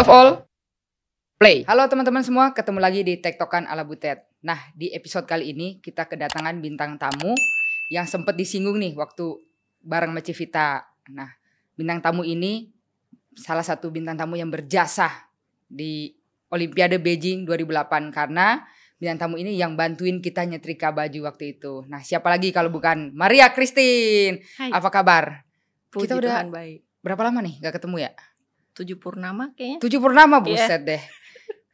Love all. Play. Halo teman-teman semua, ketemu lagi di Tektokan ala Butet. Nah, di episode kali ini kita kedatangan bintang tamu yang sempat disinggung nih waktu bareng Civita. Nah, bintang tamu ini salah satu bintang tamu yang berjasa di Olimpiade Beijing 2008 karena bintang tamu ini yang bantuin kita nyetrika baju waktu itu. Nah, siapa lagi kalau bukan Maria Christine. Hai. Apa kabar? Puji kita udah baik. Berapa lama nih gak ketemu ya? tujuh purnama kayaknya. Tujuh purnama iya. buset yeah. deh.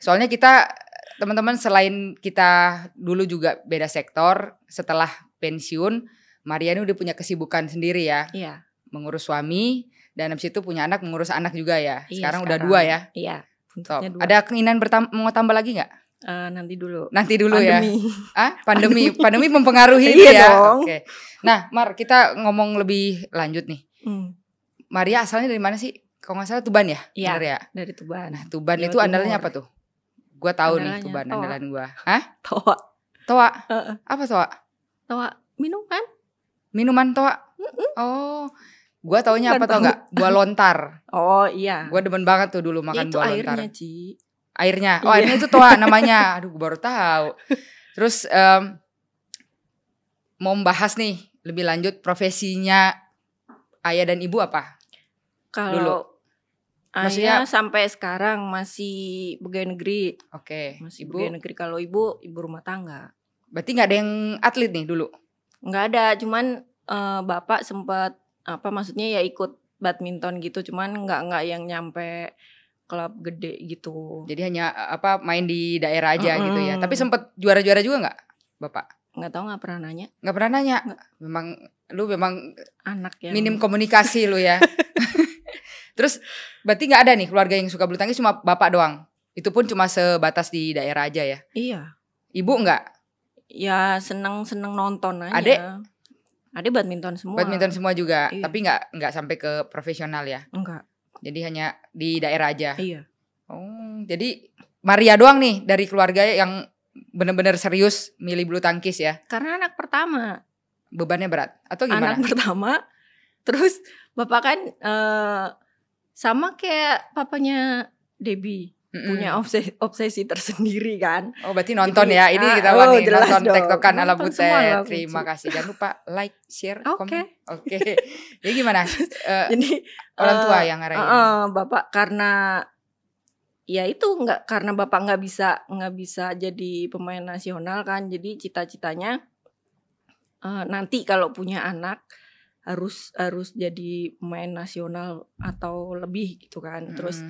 Soalnya kita teman-teman selain kita dulu juga beda sektor, setelah pensiun Mariani udah punya kesibukan sendiri ya. Iya. Mengurus suami dan abis itu punya anak mengurus anak juga ya. Sekarang, iya, sekarang udah dua ya. Iya. Top. Dua. Ada keinginan bertambah mau tambah lagi nggak? Uh, nanti dulu. Nanti dulu ya. pandemi. ya. Ah, pandemi. pandemi mempengaruhi iya ya. Oke. Nah, Mar, kita ngomong lebih lanjut nih. Hmm. Maria asalnya dari mana sih? kalau nggak salah Tuban ya, iya, ya? Dari Tuban. Nah, Tuban Jawa itu Timur. andalannya apa tuh? Gua tahu nih Tuban andalan gua. Hah? Toa. Toa. Apa toa? Toa minuman. Minuman toa. Oh. gue taunya apa tau nggak? Gua lontar. oh iya. Gue demen banget tuh dulu makan gue lontar. Airnya, Ci. Airnya. Oh, iya. airnya itu toa namanya. Aduh, gua baru tahu. Terus um, mau membahas nih lebih lanjut profesinya ayah dan ibu apa? Kalau Maksudnya Ayah sampai sekarang masih pegawai negeri. Oke. Okay. Masih ibu. pegawai negeri. Kalau ibu, ibu rumah tangga. Berarti nggak ada yang atlet nih dulu? Nggak ada, cuman uh, bapak sempat apa maksudnya ya ikut badminton gitu, cuman nggak nggak yang nyampe klub gede gitu. Jadi hanya apa main di daerah aja mm -hmm. gitu ya. Tapi sempat juara-juara juga nggak, bapak? Nggak tahu nggak pernah nanya. Nggak pernah nanya. Gak. Memang lu memang anak ya. Minim komunikasi lu ya. Terus berarti nggak ada nih keluarga yang suka bulu tangkis cuma bapak doang. Itu pun cuma sebatas di daerah aja ya. Iya. Ibu nggak? Ya seneng-seneng nonton aja. Adek? Adek badminton semua. Badminton semua juga, iya. tapi nggak nggak sampai ke profesional ya? Enggak. Jadi hanya di daerah aja. Iya. Oh, jadi Maria doang nih dari keluarga yang benar-benar serius milih bulu tangkis ya? Karena anak pertama. Bebannya berat atau gimana? Anak pertama, terus bapak kan uh, sama kayak papanya Debbie mm-hmm. punya obsesi, obsesi tersendiri kan. Oh berarti nonton Jadi, ya. Ini ah, kita ah, oh, nonton tektokan ala butet. Terima kasih. Jangan lupa like, share, okay. komen. Oke. Okay. Ya, jadi gimana? Uh, orang tua uh, yang ngarahin. Uh, uh, bapak karena ya itu nggak karena bapak nggak bisa nggak bisa jadi pemain nasional kan jadi cita-citanya uh, nanti kalau punya anak harus harus jadi pemain nasional atau lebih gitu kan. Terus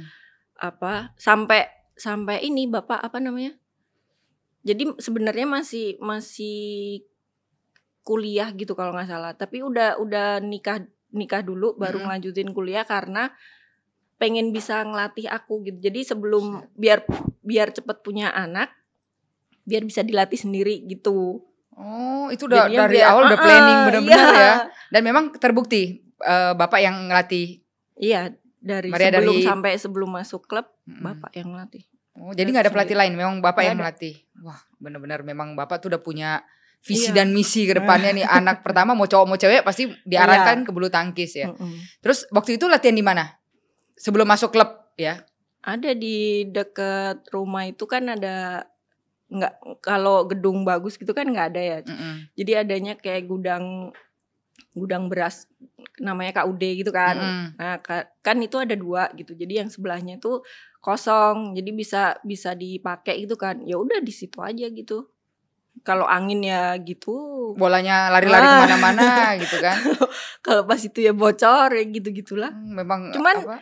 apa sampai sampai ini Bapak apa namanya? Jadi sebenarnya masih masih kuliah gitu kalau nggak salah, tapi udah udah nikah nikah dulu baru hmm. ngelanjutin kuliah karena pengen bisa ngelatih aku gitu. Jadi sebelum biar biar cepet punya anak, biar bisa dilatih sendiri gitu. Oh, itu udah Jadinya dari dia, awal udah ah, ah, planning benar-benar iya. ya. Dan memang terbukti uh, Bapak yang ngelatih. Iya, dari Maria sebelum dari... sampai sebelum masuk klub hmm Bapak yang ngelatih. Oh, jadi nggak ada pelatih lain, memang Bapak gak yang ngelatih. Wah, benar-benar memang Bapak tuh udah punya visi iya. dan misi ke depannya nih anak pertama mau cowok mau cewek pasti diarahkan iya. ke bulu tangkis ya. Mm-hmm. Terus waktu itu latihan di mana? Sebelum masuk klub ya. Ada di dekat rumah itu kan ada nggak kalau gedung bagus gitu kan nggak ada ya. Mm -hmm. Jadi adanya kayak gudang gudang beras namanya KUD gitu kan. Mm -hmm. Nah, kan itu ada dua gitu. Jadi yang sebelahnya tuh kosong. Jadi bisa bisa dipakai gitu kan. Ya udah di situ aja gitu. Kalau angin ya gitu, bolanya lari-lari ah. kemana-mana gitu kan. kalau pas itu ya bocor ya gitu-gitulah. Hmm, memang Cuman apa?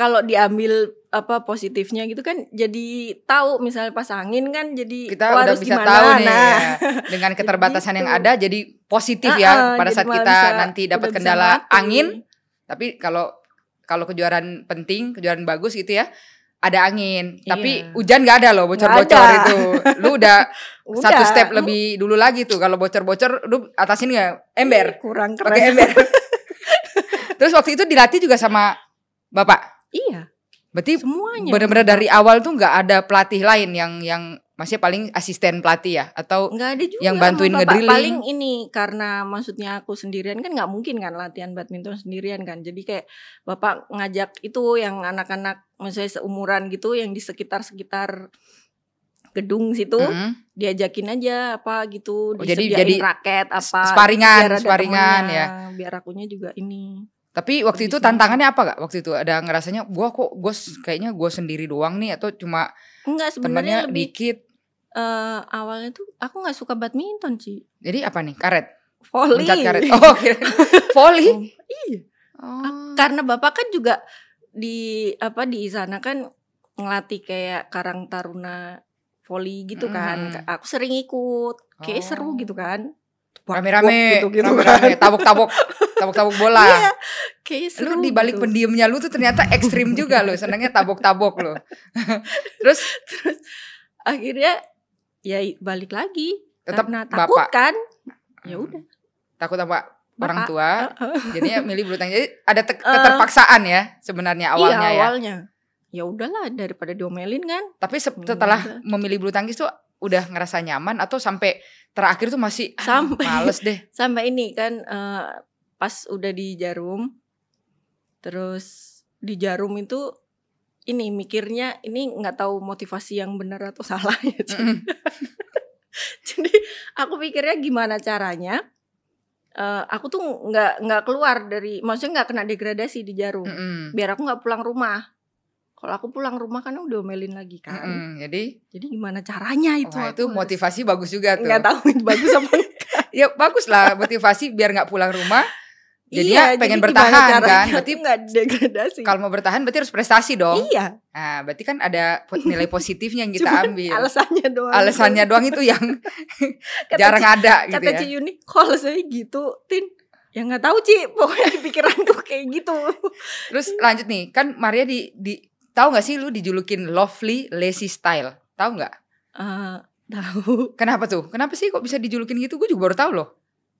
kalau diambil apa positifnya gitu kan jadi tahu misalnya pas angin kan jadi kita udah bisa gimana. tahu nih nah, ya. dengan keterbatasan gitu. yang ada jadi positif uh-uh, ya pada saat kita bisa, nanti dapat kendala angin tapi kalau kalau kejuaraan penting kejuaraan bagus gitu ya ada angin iya. tapi hujan gak ada loh bocor-bocor itu lu udah, satu step lebih dulu lagi tuh kalau bocor-bocor lu atasin gak ember kurang keren ember terus waktu itu dilatih juga sama bapak Iya. Berarti semuanya. Benar-benar dari awal tuh nggak ada pelatih lain yang yang maksudnya paling asisten pelatih ya atau nggak ada juga yang bantuin ngedrilling. Paling ini karena maksudnya aku sendirian kan nggak mungkin kan latihan badminton sendirian kan. Jadi kayak bapak ngajak itu yang anak-anak misalnya seumuran gitu yang di sekitar-sekitar gedung situ mm -hmm. diajakin aja apa gitu oh, jadi jadi raket apa sparingan sparingan ya biar akunya juga ini tapi waktu itu tantangannya apa gak? Waktu itu ada ngerasanya gue kok gue kayaknya gue sendiri doang nih atau cuma Enggak, sebenarnya lebih, dikit. Uh, awalnya tuh aku nggak suka badminton sih. Jadi apa nih karet? Volley. Mencat karet. Oh, okay. volley. Oh, iya. Oh. Karena bapak kan juga di apa di sana kan ngelatih kayak Karang Taruna volley gitu kan. Aku sering ikut. Kayak oh. seru gitu kan. Rame-rame, gitu, gitu rame-rame, kan. tabok-tabok. tabok-tabok bola. Iya, lu di balik gitu. pendiamnya lu tuh ternyata ekstrim juga lu, senangnya tabok-tabok lu. terus terus akhirnya ya balik lagi. Tetap karena takut bapak. kan. Ya hmm. udah. Takut apa? orang tua, uh, uh. jadinya milih bulu tangkis. Jadi ada te- eh. keterpaksaan ya sebenarnya iya, awalnya iya, ya. awalnya. Ya udahlah daripada diomelin kan. Tapi iya. setelah memilih bulu tangkis tuh udah ngerasa nyaman atau sampai terakhir tuh masih ah, sampai males deh. Sampai ini kan uh, pas udah di jarum terus di jarum itu ini mikirnya ini nggak tahu motivasi yang benar atau salah ya mm. jadi aku pikirnya gimana caranya uh, aku tuh nggak nggak keluar dari maksudnya nggak kena degradasi di jarum mm -hmm. biar aku nggak pulang rumah kalau aku pulang rumah kan udah melin lagi kan mm -hmm. jadi jadi gimana caranya itu oh, itu motivasi harus, bagus juga tuh nggak tahu itu bagus apa ya bagus lah motivasi biar nggak pulang rumah jadi iya, ya pengen jadi bertahan kan, berarti degradasi. Kalau mau bertahan berarti harus prestasi dong. Iya. Nah, berarti kan ada nilai positifnya yang kita Cuman ambil. Alasannya doang. Alasannya doang itu yang kata jarang Ci, ada gitu kata ya. Kata Yuni kalau saya gitu, Tin, ya nggak tahu Ci, pokoknya di pikiran tuh kayak gitu. Terus lanjut nih, kan Maria di, di tahu nggak sih lu dijulukin lovely lazy style? Tahu nggak? Uh, tahu. Kenapa tuh? Kenapa sih kok bisa dijulukin gitu? Gue juga baru tahu loh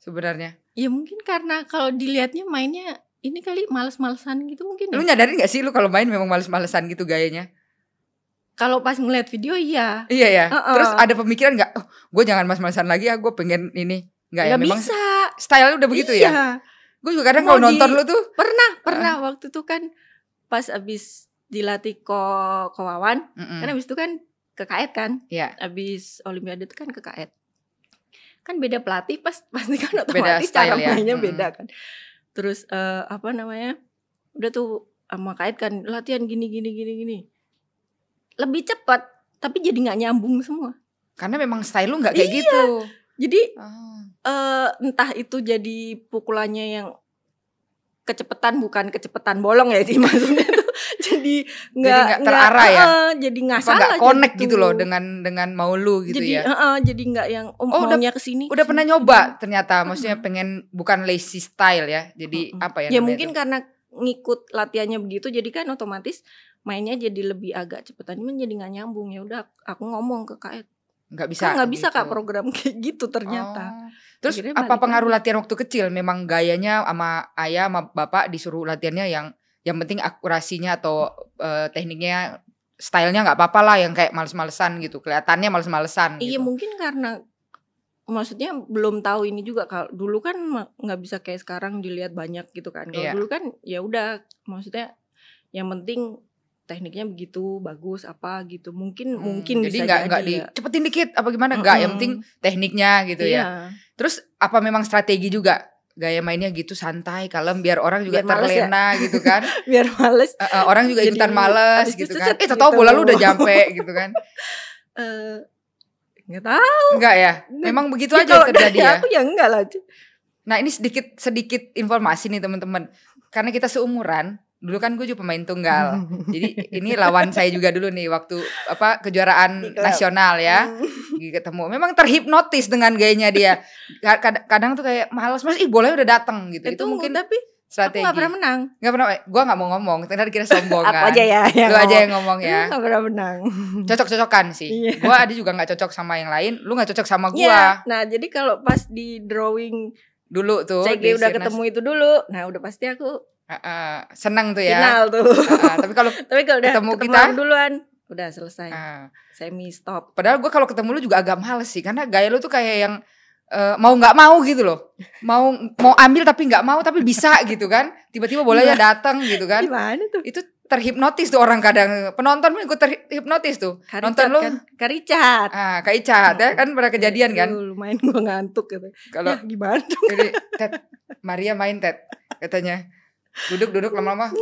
sebenarnya ya mungkin karena kalau dilihatnya mainnya ini kali males-malesan gitu mungkin. Ya. Lu nyadarin gak sih lu kalau main memang males-malesan gitu gayanya? Kalau pas ngeliat video iya. Iya ya. Uh -uh. Terus ada pemikiran gak Oh, gue jangan males malesan lagi ya. Gue pengen ini. gak ya? Memang bisa. Style udah begitu ya? iya. ya. Gue juga kadang kalau nonton lu tuh. Pernah, pernah. Uh. Waktu tuh kan pas abis dilatih ko kowawan Karena Kan abis itu kan ke e kan. Iya. Yeah. Abis Olimpiade itu kan ke kan beda pelatih pas pasti kan otomatis beda style, cara ya. mainnya ya. beda kan terus uh, apa namanya udah tuh sama ah, kait kan latihan gini gini gini gini lebih cepat tapi jadi nggak nyambung semua karena memang style lu nggak kayak iya. gitu jadi oh. uh, entah itu jadi pukulannya yang kecepetan bukan kecepetan bolong ya sih maksudnya jadi nggak terarah gak, ya uh, jadi nggak salah gak connect gitu. gitu loh dengan dengan mau lu gitu jadi, ya uh, uh, jadi nggak yang umumnya oh, oh maunya udah, kesini udah pernah nyoba ternyata maksudnya pengen bukan lazy style ya jadi uh, apa ya ya mungkin itu? karena ngikut latihannya begitu jadi kan otomatis mainnya jadi lebih agak cepetan cuman jadi nggak nyambung ya udah aku ngomong ke kak nggak bisa nggak bisa gitu. kak program kayak gitu ternyata oh. terus Akhirnya apa pengaruh latihan waktu kecil memang gayanya sama ayah sama bapak disuruh latihannya yang yang penting akurasinya atau uh, tekniknya stylenya nggak apa-apa lah yang kayak males-malesan gitu kelihatannya males-malesan iya gitu. mungkin karena maksudnya belum tahu ini juga kalau dulu kan nggak bisa kayak sekarang dilihat banyak gitu kan kalau yeah. dulu kan ya udah maksudnya yang penting tekniknya begitu bagus apa gitu mungkin hmm, mungkin jadi nggak nggak di ya. cepetin dikit apa gimana nggak mm -hmm. yang penting tekniknya gitu ya. iya. ya terus apa memang strategi juga gaya mainnya gitu santai kalem biar orang juga biar ya? terlena ya? gitu kan biar males uh, uh, orang juga ikutan males gitu kan eh tau bola lu udah jampe gitu kan Eh, nggak tahu nggak ya memang begitu ya aja aja terjadi ya, ya aku ya enggak lah nah ini sedikit sedikit informasi nih teman-teman karena kita seumuran dulu kan gue juga pemain tunggal. Jadi ini lawan saya juga dulu nih waktu apa kejuaraan nasional ya. Hmm. Ketemu memang terhipnotis dengan gayanya dia. Kadang, kadang tuh kayak malas mas, ih boleh udah datang gitu. Itu, itu mungkin tapi strategi. Aku gak pernah menang. Gak pernah. Eh, gue gak mau ngomong. Ternyata kira sombong kan. Aku aja ya. Yang lu ngomong. aja yang ngomong ya. Gak pernah menang. Cocok-cocokan sih. Yeah. Gue ada juga gak cocok sama yang lain. Lu gak cocok sama gue. Yeah. Nah jadi kalau pas di drawing dulu tuh. Saya udah ketemu itu dulu. Nah udah pasti aku Uh, senang tuh ya. Final tuh. Uh, tapi kalau tapi kalau udah ketemu, kita duluan udah selesai. Uh, Semi stop. Padahal gue kalau ketemu lu juga agak males sih karena gaya lu tuh kayak yang uh, mau nggak mau gitu loh. Mau mau ambil tapi nggak mau tapi bisa gitu kan. Tiba-tiba boleh ya datang gitu kan. Gimana tuh? Itu terhipnotis tuh orang kadang penonton pun ikut terhipnotis tuh nonton lu kan, ah ya kan pada kejadian kan? kan main gua ngantuk gitu kalau ya, gimana dong Maria main Ted katanya duduk-duduk lama-lama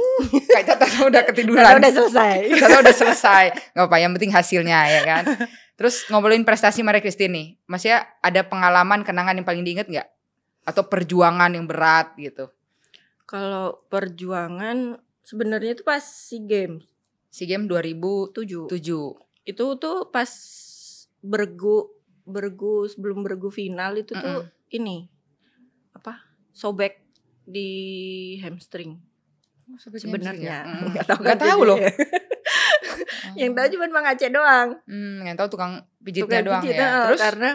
kayak Tata udah ketiduran Tata udah selesai Tata udah selesai nggak apa yang penting hasilnya ya kan terus ngobrolin prestasi Maria Christine nih ya ada pengalaman kenangan yang paling diinget nggak atau perjuangan yang berat gitu kalau perjuangan sebenarnya itu pas si game si game 2007 7. itu tuh pas bergu bergu sebelum bergu final itu tuh mm tuh ini apa sobek di hamstring. Oh, Sebenarnya ya? Ah. nggak ya? tahu kan tahu loh. yang tahu oh. cuma Mang Aceh doang. Hmm, yang tahu tukang pijitnya tukang doang pijit, ya. Eh, Terus karena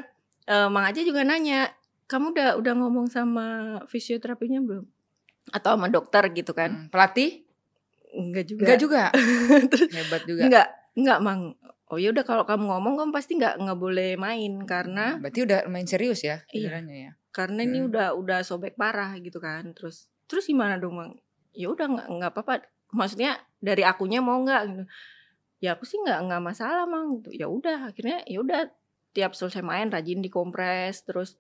uh, Mang Aceh juga nanya, "Kamu udah udah ngomong sama fisioterapinya belum?" Atau sama dokter gitu kan. Hmm, pelatih? Enggak juga. Enggak juga. Hebat juga. Enggak, enggak Mang. Oh ya udah kalau kamu ngomong kamu pasti nggak nggak boleh main karena. Hmm, berarti udah main serius ya? Iya. Ya karena hmm. ini udah udah sobek parah gitu kan terus terus gimana dong bang ya udah nggak nggak apa-apa maksudnya dari akunya mau nggak gitu ya aku sih nggak nggak masalah mang gitu ya udah akhirnya ya udah tiap selesai main rajin dikompres terus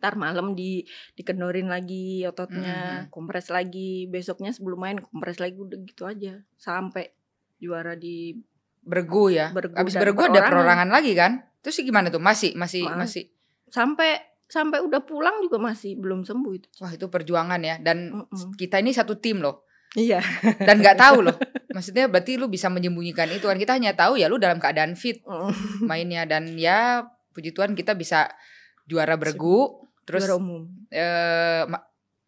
ntar malam di dikendorin lagi ototnya -hmm. kompres lagi besoknya sebelum main kompres lagi udah gitu aja sampai juara di bergu ya bergu abis bergu ada perorangan lagi kan terus gimana tuh masih masih masih sampai sampai udah pulang juga masih belum sembuh itu. Wah itu perjuangan ya dan mm -mm. kita ini satu tim loh. Iya. Dan nggak tahu loh. Maksudnya berarti lu bisa menyembunyikan itu kan kita hanya tahu ya lu dalam keadaan fit mainnya dan ya puji Tuhan kita bisa juara bergu terus juara umum. Eh,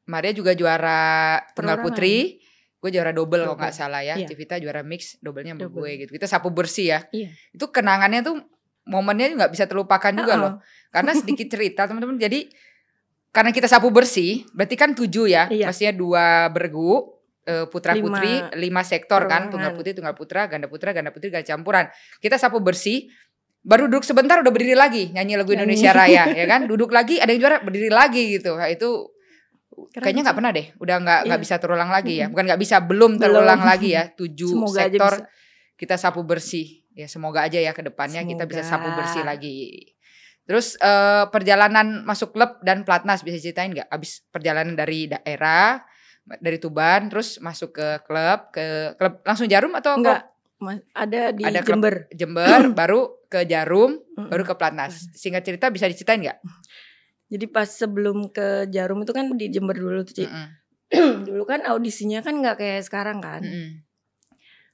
Maria juga juara tunggal putri. Gue juara double, double. kalau nggak salah ya. Iya. Civita juara mix, doublenya sama double. gue gitu. Kita sapu bersih ya. Iya. Itu kenangannya tuh momennya nggak bisa terlupakan juga uh -oh. loh. Karena sedikit cerita teman-teman. Jadi karena kita sapu bersih, berarti kan tujuh ya, iya. maksudnya dua bergu eh, putra lima, putri lima sektor perumahan. kan tunggal putri tunggal putra ganda putra ganda putri ganda campuran kita sapu bersih baru duduk sebentar udah berdiri lagi nyanyi lagu Indonesia nyanyi. Raya ya kan duduk lagi ada yang juara berdiri lagi gitu nah, itu Keren kayaknya nggak pernah deh udah nggak nggak iya. bisa terulang lagi ya bukan nggak bisa belum terulang belum. lagi ya tujuh Semoga sektor kita sapu bersih ya semoga aja ya kedepannya semoga. kita bisa sapu bersih lagi terus uh, perjalanan masuk klub dan platnas bisa ceritain nggak abis perjalanan dari daerah dari Tuban terus masuk ke klub ke klub langsung Jarum atau enggak klub? ada di ada klub Jember Jember baru ke Jarum baru ke Platnas iya. singkat cerita bisa diceritain nggak jadi pas sebelum ke Jarum itu kan di Jember dulu tuh dulu kan audisinya kan nggak kayak sekarang kan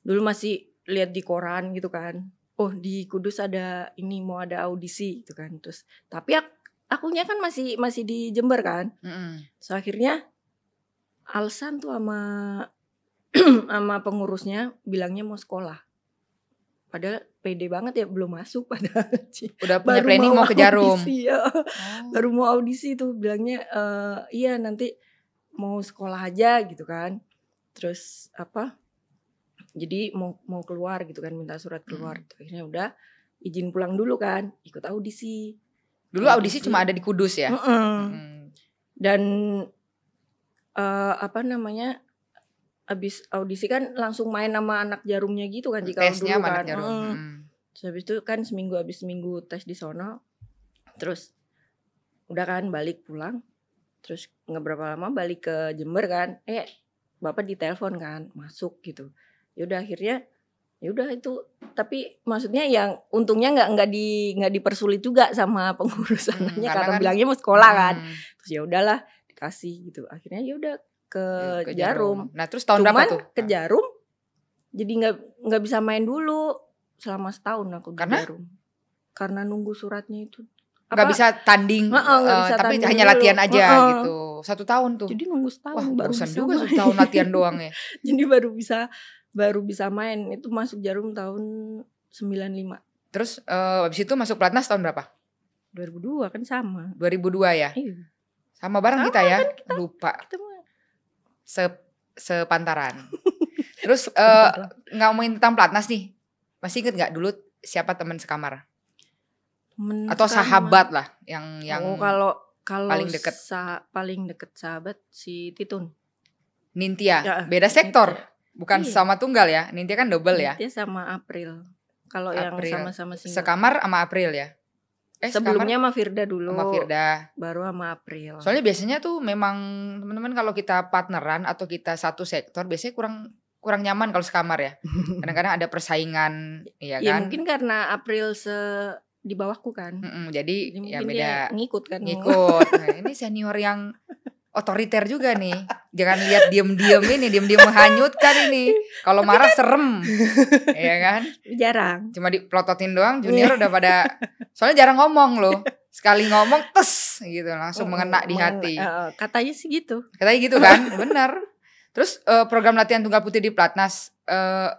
dulu masih lihat di koran gitu kan oh di Kudus ada ini mau ada audisi gitu kan terus tapi aku akunya kan masih masih di Jember kan mm -hmm. so akhirnya alasan tuh sama sama pengurusnya bilangnya mau sekolah padahal pede banget ya belum masuk padahal udah punya baru planning mau, mau ke Jarum audisi, ya. oh. baru mau audisi tuh bilangnya e, iya nanti mau sekolah aja gitu kan terus apa jadi mau mau keluar gitu kan minta surat keluar hmm. Gitu. akhirnya udah izin pulang dulu kan ikut audisi dulu audisi, audisi. cuma ada di Kudus ya mm -mm. Mm. dan uh, apa namanya abis audisi kan langsung main sama anak jarumnya gitu kan jika Tesnya sama kan jarum. Hmm. hmm. Terus habis itu kan seminggu abis seminggu tes di sono terus udah kan balik pulang terus nggak berapa lama balik ke Jember kan eh bapak ditelepon kan masuk gitu Yaudah akhirnya yaudah itu tapi maksudnya yang untungnya nggak nggak di nggak dipersulit juga sama pengurus hmm, anaknya karena, karena kan, bilangnya mau sekolah hmm. kan terus ya udahlah dikasih gitu akhirnya ya udah ke, ya, ke jarum. jarum nah terus tahun Cuman, berapa tuh ke nah. jarum jadi nggak nggak bisa main dulu selama setahun aku karena? jarum karena nunggu suratnya itu nggak bisa tanding uh, uh, gak bisa tapi tanding hanya dulu. latihan aja uh, uh. gitu satu tahun tuh jadi nunggu setahun Wah, baru bisa juga setahun latihan doang ya jadi baru bisa baru bisa main itu masuk jarum tahun 95 terus uh, eh, abis itu masuk pelatnas tahun berapa 2002 kan sama 2002 ya iya. sama bareng sama kita ya kan kita, lupa kita Se sepantaran terus uh, ngomongin tentang pelatnas nih masih inget gak dulu siapa teman sekamar temen atau sekamar. sahabat lah yang yang oh, kalau kalau paling deket sa paling deket sahabat si Titun Nintia ya, beda sektor Bukan iya. sama tunggal ya. Nintya kan double ya. Nintia sama April. Kalau yang sama-sama single. Sekamar sama April ya. Eh, sebelumnya sama Firda dulu. Sama Firda. Baru sama April. Soalnya biasanya tuh memang teman-teman kalau kita partneran atau kita satu sektor biasanya kurang kurang nyaman kalau sekamar ya. Kadang-kadang ada persaingan, iya ya kan? Ya mungkin karena April se di bawahku kan. Mm -mm, jadi, jadi ya beda. ngikut kan. Ngikut. Nah, ini senior yang otoriter juga nih. Jangan lihat diem-diem ini, diem-diem menghanyutkan ini. Kalau marah kan, serem, ya kan? Jarang. Cuma diplototin doang. Iya. Junior udah pada, soalnya jarang ngomong loh. Sekali ngomong, tes gitu, langsung oh, mengena di hati. Uh, katanya sih gitu. Katanya gitu kan, bener Terus uh, program latihan tunggal putih di Platnas uh,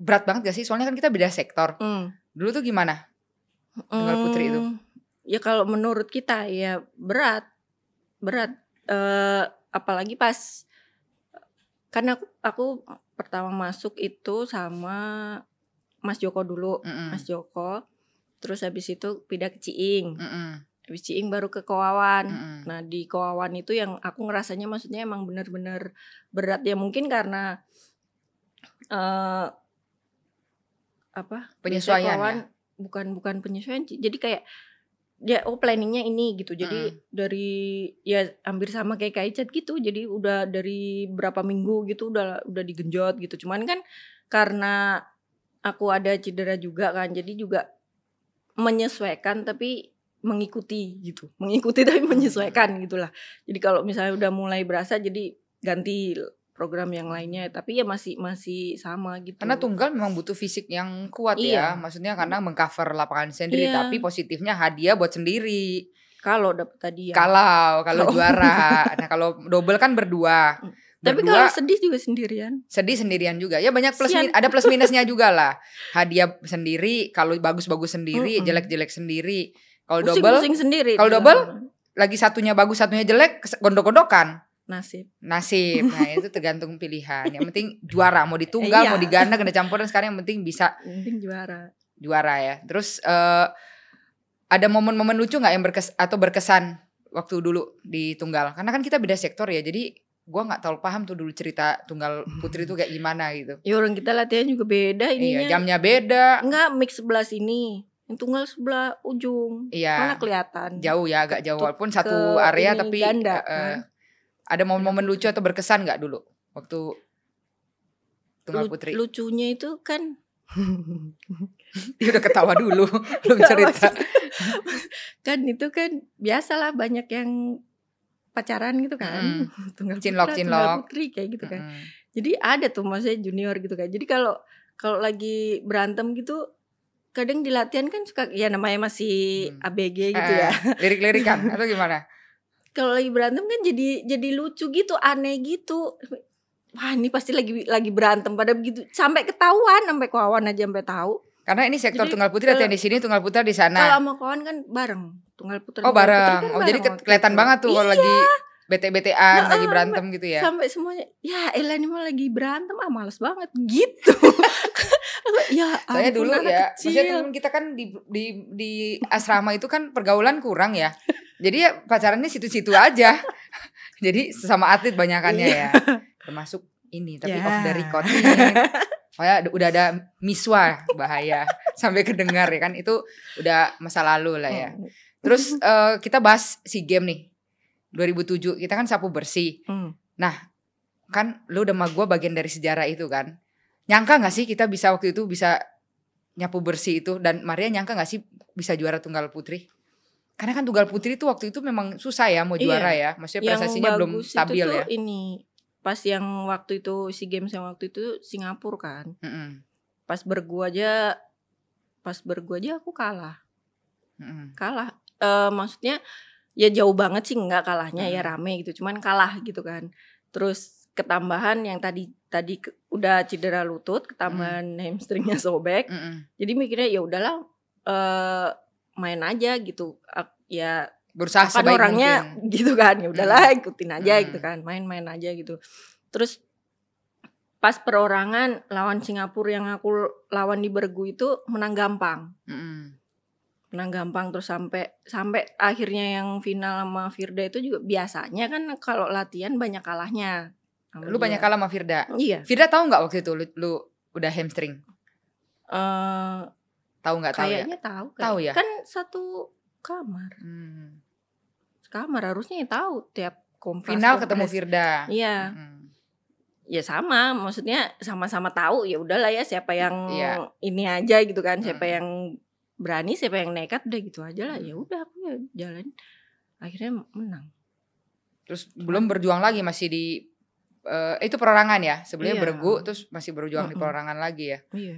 berat banget gak sih? Soalnya kan kita beda sektor. Hmm. Dulu tuh gimana tunggal putri itu? Hmm, ya kalau menurut kita ya berat, berat uh, apalagi pas karena aku, aku pertama masuk itu sama Mas Joko dulu, mm -mm. Mas Joko. Terus habis itu pindah ke Ciing. Mm -mm. Habis Ciing baru ke Koawan Mm -mm. Nah, di Koawan itu yang aku ngerasanya maksudnya emang bener-bener berat ya mungkin karena uh, apa? Penyesuaian Kowawan, ya? bukan bukan penyesuaian. Jadi kayak ya oh planningnya ini gitu jadi hmm. dari ya hampir sama kayak kayak gitu jadi udah dari berapa minggu gitu udah udah digenjot gitu cuman kan karena aku ada cedera juga kan jadi juga menyesuaikan tapi mengikuti gitu mengikuti tapi hmm. menyesuaikan gitulah jadi kalau misalnya udah mulai berasa jadi ganti program yang lainnya tapi ya masih masih sama gitu karena tunggal memang butuh fisik yang kuat ya, iya. ya maksudnya karena hmm. mengcover lapangan sendiri iya. tapi positifnya hadiah buat sendiri kalau dapat ya. kalau kalau oh. juara nah kalau double kan berdua hmm. Berdua, Tapi kalau sedih juga sendirian. Sedih sendirian juga. Ya banyak plus min, ada plus minusnya juga lah. Hadiah sendiri, kalau bagus-bagus sendiri, jelek-jelek mm -hmm. sendiri. Kalau double, sendiri. Kalau double lagi satunya bagus, satunya jelek, gondok-gondokan nasib nasib nah itu tergantung pilihan yang penting juara mau ditunggal iya. mau diganda ganda campuran sekarang yang penting bisa yang penting juara juara ya terus uh, ada momen-momen lucu nggak yang berkes atau berkesan waktu dulu di tunggal karena kan kita beda sektor ya jadi gue nggak terlalu paham tuh dulu cerita tunggal putri itu kayak gimana gitu ya orang kita latihan juga beda ini iya, jamnya beda nggak mix sebelas ini yang tunggal sebelah ujung iya. mana kelihatan jauh ya agak jauh walaupun satu area tapi ganda, uh, ada momen-momen lucu atau berkesan nggak dulu waktu Tunggal Putri? Lucunya itu kan Dia udah ketawa dulu, belum cerita. kan itu kan biasalah banyak yang pacaran gitu kan. Hmm. Tunggal cinlok, cinlok. tunggal putri kayak gitu kan. Hmm. Jadi ada tuh maksudnya junior gitu kan. Jadi kalau kalau lagi berantem gitu kadang di latihan kan suka ya namanya masih hmm. ABG gitu eh, ya. Lirik-lirikan atau gimana? kalau lagi berantem kan jadi jadi lucu gitu aneh gitu wah ini pasti lagi lagi berantem pada begitu sampai ketahuan sampai kawan aja sampai tahu karena ini sektor jadi, tunggal putri latihan di sini tunggal putra di sana kalau sama kawan kan bareng tunggal putra oh bareng, putri kan oh bareng jadi ke kelihatan banget tuh iya. kalau lagi iya. bete-betean nah, lagi berantem sampai, gitu ya sampai semuanya ya Ella ini mau lagi berantem ah males banget gitu ya saya dulu ya kecil. maksudnya teman kita kan di di di asrama itu kan pergaulan kurang ya jadi ya pacarannya situ-situ aja. Jadi sesama atlet banyakannya iya. ya. Termasuk ini tapi yeah. off the record. Oh ya udah ada miswa bahaya sampai kedengar ya kan itu udah masa lalu lah ya. Hmm. Terus uh, kita bahas si game nih 2007 kita kan sapu bersih. Hmm. Nah kan lu udah sama gue bagian dari sejarah itu kan. Nyangka gak sih kita bisa waktu itu bisa nyapu bersih itu dan Maria nyangka gak sih bisa juara tunggal putri? karena kan tunggal putri itu waktu itu memang susah ya mau iya. juara ya maksudnya prestasinya belum stabil itu ya ini pas yang waktu itu si games yang waktu itu Singapura kan mm -hmm. pas bergu aja pas bergu aja aku kalah mm -hmm. kalah e, maksudnya ya jauh banget sih nggak kalahnya mm -hmm. ya rame gitu cuman kalah gitu kan terus ketambahan yang tadi tadi udah cedera lutut ketambahan mm -hmm. hamstringnya sobek mm -hmm. jadi mikirnya ya udahlah uh, main aja gitu ya berusaha kan orangnya mungkin. gitu kan ya udahlah hmm. ikutin aja gitu hmm. gitu kan main-main aja gitu terus pas perorangan lawan Singapura yang aku lawan di Bergu itu menang gampang hmm. menang gampang terus sampai sampai akhirnya yang final sama Firda itu juga biasanya kan kalau latihan banyak kalahnya lu banyak kalah sama Firda iya Firda tahu nggak waktu itu lu, lu udah hamstring uh, Tahu nggak tahu ya? tahu. Kayak. Tahu ya? Kan satu kamar. Hmm. Kamar harusnya ya tahu tiap kompas Final kompas. ketemu Firda. Iya. Hmm. Ya sama, maksudnya sama-sama tahu ya udahlah ya siapa yang ya. ini aja gitu kan, siapa hmm. yang berani, siapa yang nekat udah gitu aja lah. Ya hmm. udah aku ya jalan. Akhirnya menang. Terus belum berjuang lagi masih di uh, itu perorangan ya sebenarnya iya. bergu terus masih berjuang mm -mm. di perorangan lagi ya iya.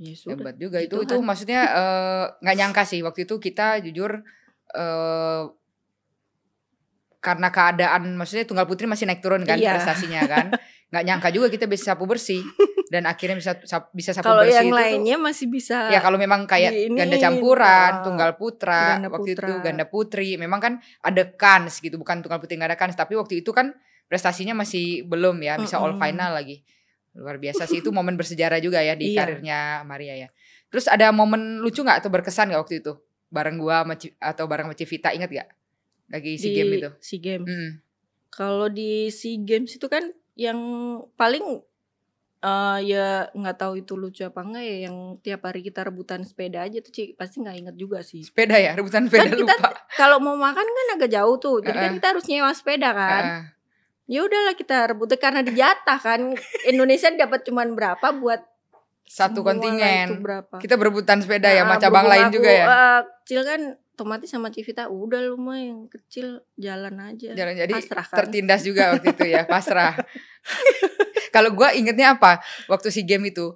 Ya, sudah. Hebat juga itu. Itu, itu kan maksudnya eh, nggak uh, nyangka sih waktu itu kita jujur uh, karena keadaan maksudnya tunggal putri masih naik turun kan iya. prestasinya kan. nggak nyangka juga kita bisa sapu bersih dan akhirnya bisa bisa sapu kalo bersih yang itu lainnya tuh, masih bisa ya kalau memang kayak ini, ganda campuran uh, tunggal putra ganda waktu itu ganda putri memang kan ada kans gitu bukan tunggal putri nggak ada kans tapi waktu itu kan prestasinya masih belum ya bisa mm -hmm. all final lagi Luar biasa sih itu momen bersejarah juga ya di iya. karirnya Maria ya. Terus ada momen lucu nggak atau berkesan nggak waktu itu bareng gua atau bareng sama Civita inget gak? Lagi si game itu. Si game. Mm. Kalau di si games itu kan yang paling uh, ya nggak tahu itu lucu apa enggak ya yang tiap hari kita rebutan sepeda aja tuh Cik. pasti nggak inget juga sih sepeda ya rebutan kan sepeda kan lupa kalau mau makan kan agak jauh tuh jadi uh -uh. kan kita harus nyewa sepeda kan uh -uh ya udahlah kita rebut karena dijatah kan Indonesia dapat cuman berapa buat satu kontingen berapa. kita berebutan sepeda ya, nah, ya macam bang lain aku, juga ya uh, kecil kan otomatis sama Civita udah lumayan yang kecil jalan aja jalan jadi pasrah, kan? tertindas juga waktu itu ya pasrah kalau gue ingetnya apa waktu si game itu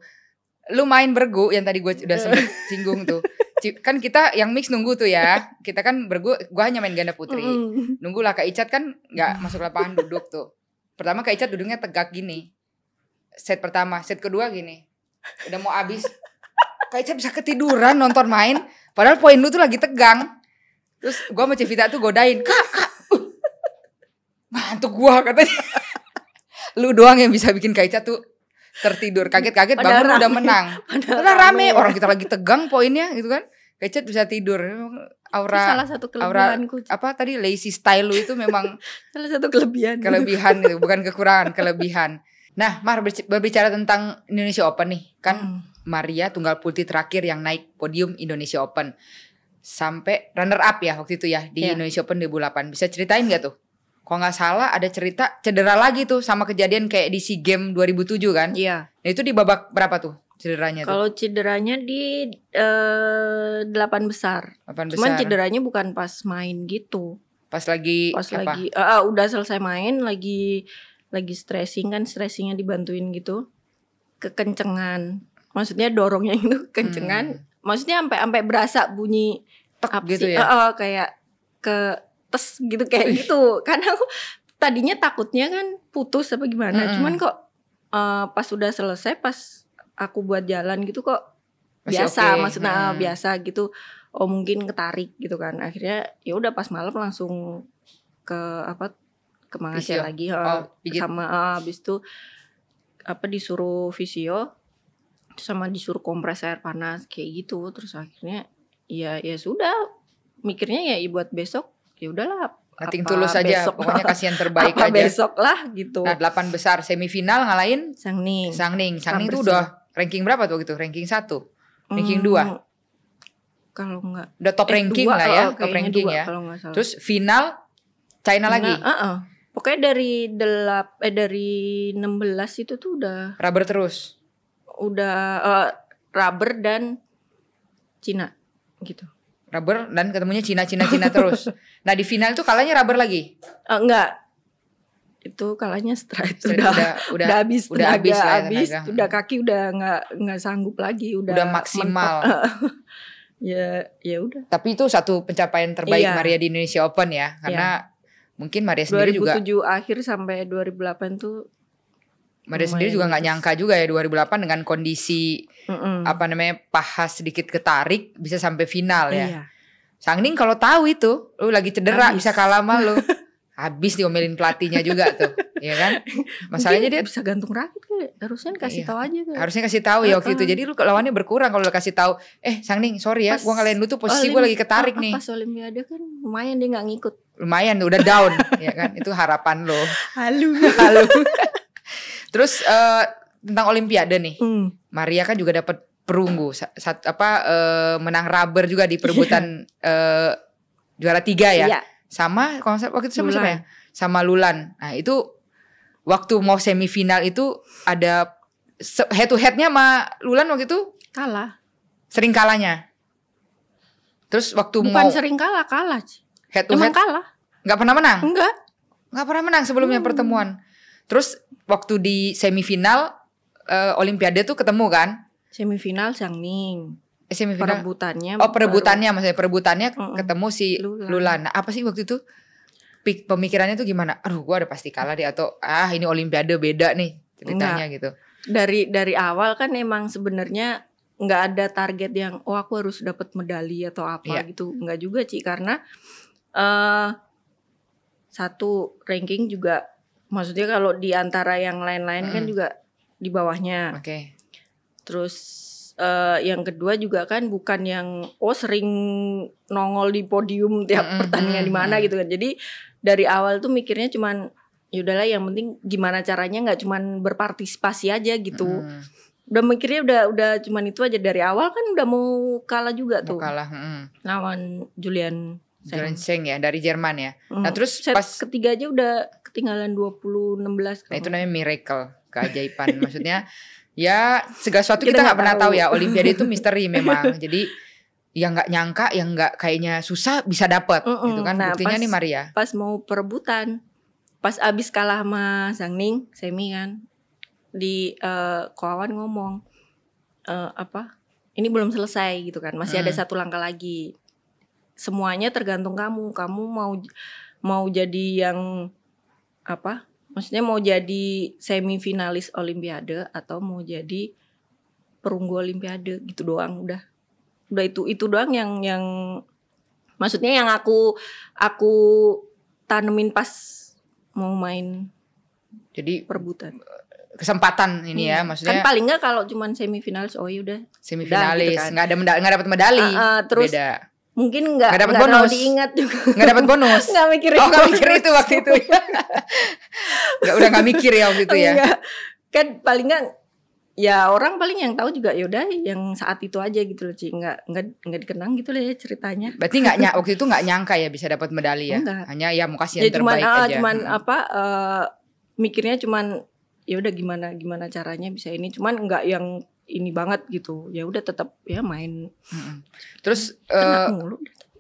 lu main bergu yang tadi gue udah eh. singgung tuh kan kita yang mix nunggu tuh ya. Kita kan bergu gua hanya main ganda putri. Mm. Nunggulah Kak Icat kan nggak masuk lapangan duduk tuh. Pertama Kak Icat duduknya tegak gini. Set pertama, set kedua gini. Udah mau habis. Kak Icat bisa ketiduran nonton main padahal poin lu tuh lagi tegang. Terus gua sama Cevita tuh godain, "Kak, Kak." Mantuk gua katanya. lu doang yang bisa bikin Kak Icat tuh tertidur kaget-kaget bangun rame. udah menang. Padahal rame orang kita lagi tegang poinnya gitu kan. Kecet bisa tidur. Aura itu salah satu kelebihanku. Aura, apa tadi lazy style lu itu memang salah satu kelebihan. Kelebihan itu bukan kekurangan, kelebihan. Nah, Mar berbicara tentang Indonesia Open nih, kan hmm. Maria tunggal putri terakhir yang naik podium Indonesia Open sampai runner up ya waktu itu ya di yeah. Indonesia Open 2008. Bisa ceritain gak tuh kalau nggak salah ada cerita cedera lagi tuh sama kejadian kayak di SEA Games 2007 kan? Iya. Nah itu di babak berapa tuh cederanya Kalau cederanya di eh, delapan uh, besar. Delapan besar. Cuman cederanya bukan pas main gitu. Pas lagi Pas apa? lagi uh, uh, udah selesai main lagi lagi stressing kan stressingnya dibantuin gitu. Kekencengan. Maksudnya dorongnya itu kencengan. Hmm. Maksudnya sampai sampai berasa bunyi tek gitu ya. Uh, uh, kayak ke tes gitu kayak iya. gitu karena aku tadinya takutnya kan putus apa gimana mm -hmm. cuman kok uh, pas udah selesai pas aku buat jalan gitu kok Masih biasa okay. maksudnya hmm. biasa gitu oh mungkin ketarik gitu kan akhirnya ya udah pas malam langsung ke apa ke Malaysia lagi eh, oh, sama uh, habis itu apa disuruh visio sama disuruh kompres air panas kayak gitu terus akhirnya ya ya sudah mikirnya ya, ya buat besok ya udahlah Nothing tulus saja, pokoknya kasihan terbaik apa aja. besok lah gitu. Nah, delapan besar semifinal ngalahin Sangning. Sangning. Sangning itu udah ranking berapa tuh gitu? Ranking satu Ranking hmm, Kalau enggak udah top eh, ranking dua, lah ya, top ranking dua, ya. Terus final China China lagi. Uh -uh. Pokoknya dari delap eh dari 16 itu tuh udah rubber terus. Udah uh, rubber dan Cina gitu rubber dan ketemunya Cina Cina Cina terus. Nah di final itu kalahnya rubber lagi? Uh, enggak. Itu kalahnya straight, straight udah, udah udah udah habis udah tenaga, habis, lah, ya, habis tenaga. udah kaki udah nggak nggak sanggup lagi udah udah maksimal. ya ya udah. Tapi itu satu pencapaian terbaik iya. Maria di Indonesia Open ya iya. karena iya. mungkin Maria sendiri 2007 juga 2007 akhir sampai 2008 tuh Maria sendiri juga nggak nyangka juga ya 2008 dengan kondisi mm apa namanya paha sedikit ketarik bisa sampai final ya. Iya. Sangning kalau tahu itu, lu lagi cedera Habis. bisa kalah sama lu. Habis diomelin pelatihnya juga tuh, ya kan? Masalahnya dia bisa gantung rakit kali. Ya. Harusnya kasih iya. tahu aja tuh. Harusnya kasih tahu ya waktu itu. Jadi lu lawannya berkurang kalau lu kasih tahu, "Eh, Sangning, sorry ya, pas gua ngalahin lu tuh posisi gua lagi ketarik ah, ah, nih." Pas olimpiade kan lumayan dia nggak ngikut. Lumayan udah down, ya kan? Itu harapan lo. Halu. Halu. Terus uh, tentang olimpiade nih. Hmm. Maria kan juga dapat perunggu sat, apa uh, menang rubber juga di perebutan uh, juara tiga ya. Yeah. Sama konsep waktu itu sama Lulan. siapa ya? Sama Lulan. Nah, itu waktu mau semifinal itu ada head to headnya sama Lulan waktu itu kalah. Sering kalahnya. Terus waktu Bukan mau sering kalah, kalah. Head to Emang head kalah. Gak pernah menang? Enggak. Gak pernah menang sebelumnya hmm. pertemuan. Terus waktu di semifinal uh, Olimpiade tuh ketemu kan? Semifinal Xiangning. Eh, semifinal. Perebutannya. Oh perebutannya baru. maksudnya perebutannya uh-uh. ketemu si Lula. Lula. Nah apa sih waktu itu pemikirannya tuh gimana? Aduh gue udah pasti kalah deh atau ah ini Olimpiade beda nih ceritanya Enggak. gitu. Dari dari awal kan emang sebenarnya nggak ada target yang oh aku harus dapat medali atau apa yeah. gitu nggak juga sih karena uh, satu ranking juga maksudnya kalau di antara yang lain-lain mm. kan juga di bawahnya. Oke. Okay. Terus uh, yang kedua juga kan bukan yang oh sering nongol di podium tiap mm -hmm. pertandingan di mana gitu kan. Jadi dari awal tuh mikirnya cuman yaudahlah yang penting gimana caranya nggak cuman berpartisipasi aja gitu. Mm. Udah mikirnya udah udah cuman itu aja dari awal kan udah mau kalah juga tuh. kalah, mm. Lawan Julian Julian Seng ya dari Jerman ya. Nah, mm. Nah, terus Set pas ketiga aja udah ketinggalan 20 16 Nah, itu namanya miracle keajaiban maksudnya ya segala sesuatu kita nggak pernah tahu ya olimpiade itu misteri memang jadi yang nggak nyangka yang nggak kayaknya susah bisa dapat mm -mm. gitu kan nah, buktinya pas, nih Maria pas mau perebutan pas abis kalah sama Sang Ning semi kan di uh, eh, kawan ngomong uh, apa ini belum selesai gitu kan masih hmm. ada mm. satu langkah lagi semuanya tergantung kamu kamu mau mau jadi yang apa Maksudnya mau jadi semifinalis olimpiade atau mau jadi perunggu olimpiade gitu doang udah. Udah itu itu doang yang yang maksudnya yang aku aku tanemin pas mau main jadi perbutan kesempatan ini ya, hmm. ya maksudnya kan paling nggak kalau cuman semifinalis oh iya udah semifinalis nggak gitu kan. ada nggak dapat medali uh, uh, terus beda mungkin nggak dapat bonus diingat juga nggak dapat bonus nggak mikir oh nggak mikir itu waktu itu ya nggak udah nggak mikir ya waktu itu ya Enggak. kan paling nggak ya orang paling yang tahu juga yaudah yang saat itu aja gitu loh Ci nggak nggak nggak dikenang gitu loh ya ceritanya berarti nggak waktu itu nggak nyangka ya bisa dapat medali ya Enggak. hanya ya mau kasih yang ya, cuman, terbaik ah, aja cuman hmm. apa uh, mikirnya cuman ya udah gimana gimana caranya bisa ini cuman nggak yang ini banget gitu ya udah tetap ya main terus ah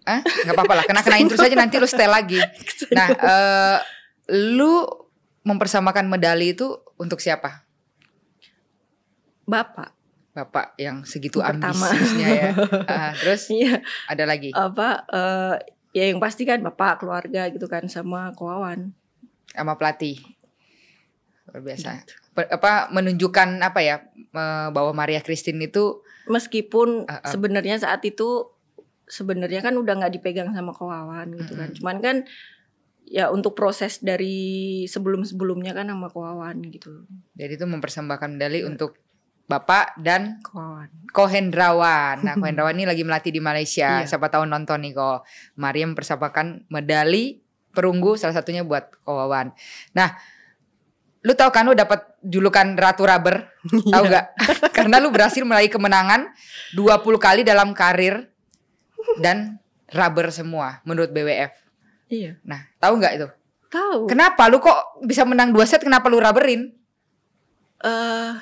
Eh, nggak apa-apa lah. Kena-kenain terus aja nanti lu stay lagi. Nah, uh, lu mempersamakan medali itu untuk siapa? Bapak. Bapak yang segitu ambisiusnya ya. Uh, terus iya. ada lagi? Apa? Uh, ya yang pasti kan bapak, keluarga gitu kan sama kawan. Sama pelatih luar biasa. Gitu. Apa menunjukkan apa ya bahwa Maria Christine itu meskipun uh, uh, sebenarnya saat itu sebenarnya kan udah nggak dipegang sama kawan gitu kan. Uh Cuman kan ya untuk proses dari sebelum-sebelumnya kan sama kawan gitu. Jadi itu mempersembahkan medali untuk Bapak dan Kohen. Kohendrawan. Nah, Kohendrawan ini lagi melatih di Malaysia. Iya. Siapa tahu nonton nih kok. Mariam mempersembahkan medali perunggu salah satunya buat Kowawan. Nah, lu tau kan lu dapat julukan Ratu Rubber? tau iya. gak Karena lu berhasil meraih kemenangan 20 kali dalam karir dan rubber semua menurut BWF. Iya. Nah, tau gak itu? tau Kenapa lu kok bisa menang dua set? Kenapa lu rubberin? Eh uh,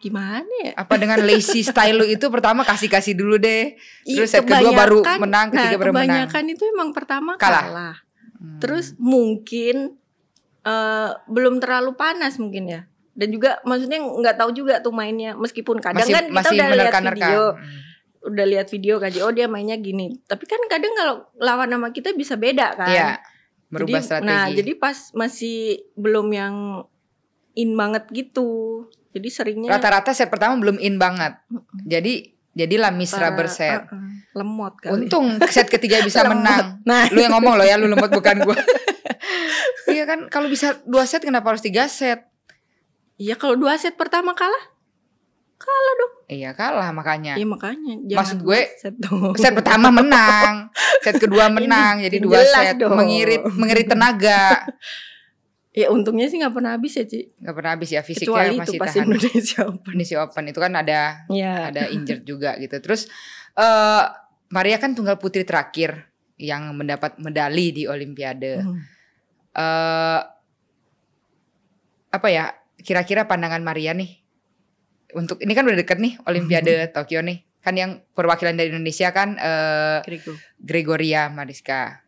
gimana ya? Apa dengan lazy style lu itu pertama kasih-kasih dulu deh. Iya, Terus set kedua baru menang, ketiga nah, baru menang. Kebanyakan itu emang pertama kalah. kalah. Hmm. Terus mungkin uh, belum terlalu panas mungkin ya dan juga maksudnya nggak tahu juga tuh mainnya meskipun kadang masih, kan kita masih udah lihat video hmm. udah lihat video kan oh dia mainnya gini tapi kan kadang kalau lawan nama kita bisa beda kan ya, merubah jadi, nah, strategi nah jadi pas masih belum yang in banget gitu jadi seringnya rata-rata set pertama belum in banget jadi jadilah misra berset uh, uh, lemot kali. untung set ketiga bisa menang nah. lu yang ngomong lo ya lu lemot bukan gue kan kalau bisa dua set kenapa harus tiga set? Iya kalau dua set pertama kalah kalah dong. Iya kalah makanya. Iya makanya. Maksud gue set, set pertama menang, set kedua menang, Ini, jadi dua set dong. mengirit mengirit tenaga. ya untungnya sih nggak pernah habis ya Ci Gak pernah habis ya fisiknya Kecuali masih itu, tahan. Indonesia Open. Indonesia Open itu kan ada ya. ada injured juga gitu. Terus uh, Maria kan tunggal putri terakhir yang mendapat medali di Olimpiade. Hmm uh, apa ya kira-kira pandangan Maria nih untuk ini kan udah deket nih Olimpiade mm -hmm. Tokyo nih kan yang perwakilan dari Indonesia kan uh, Gregoria Mariska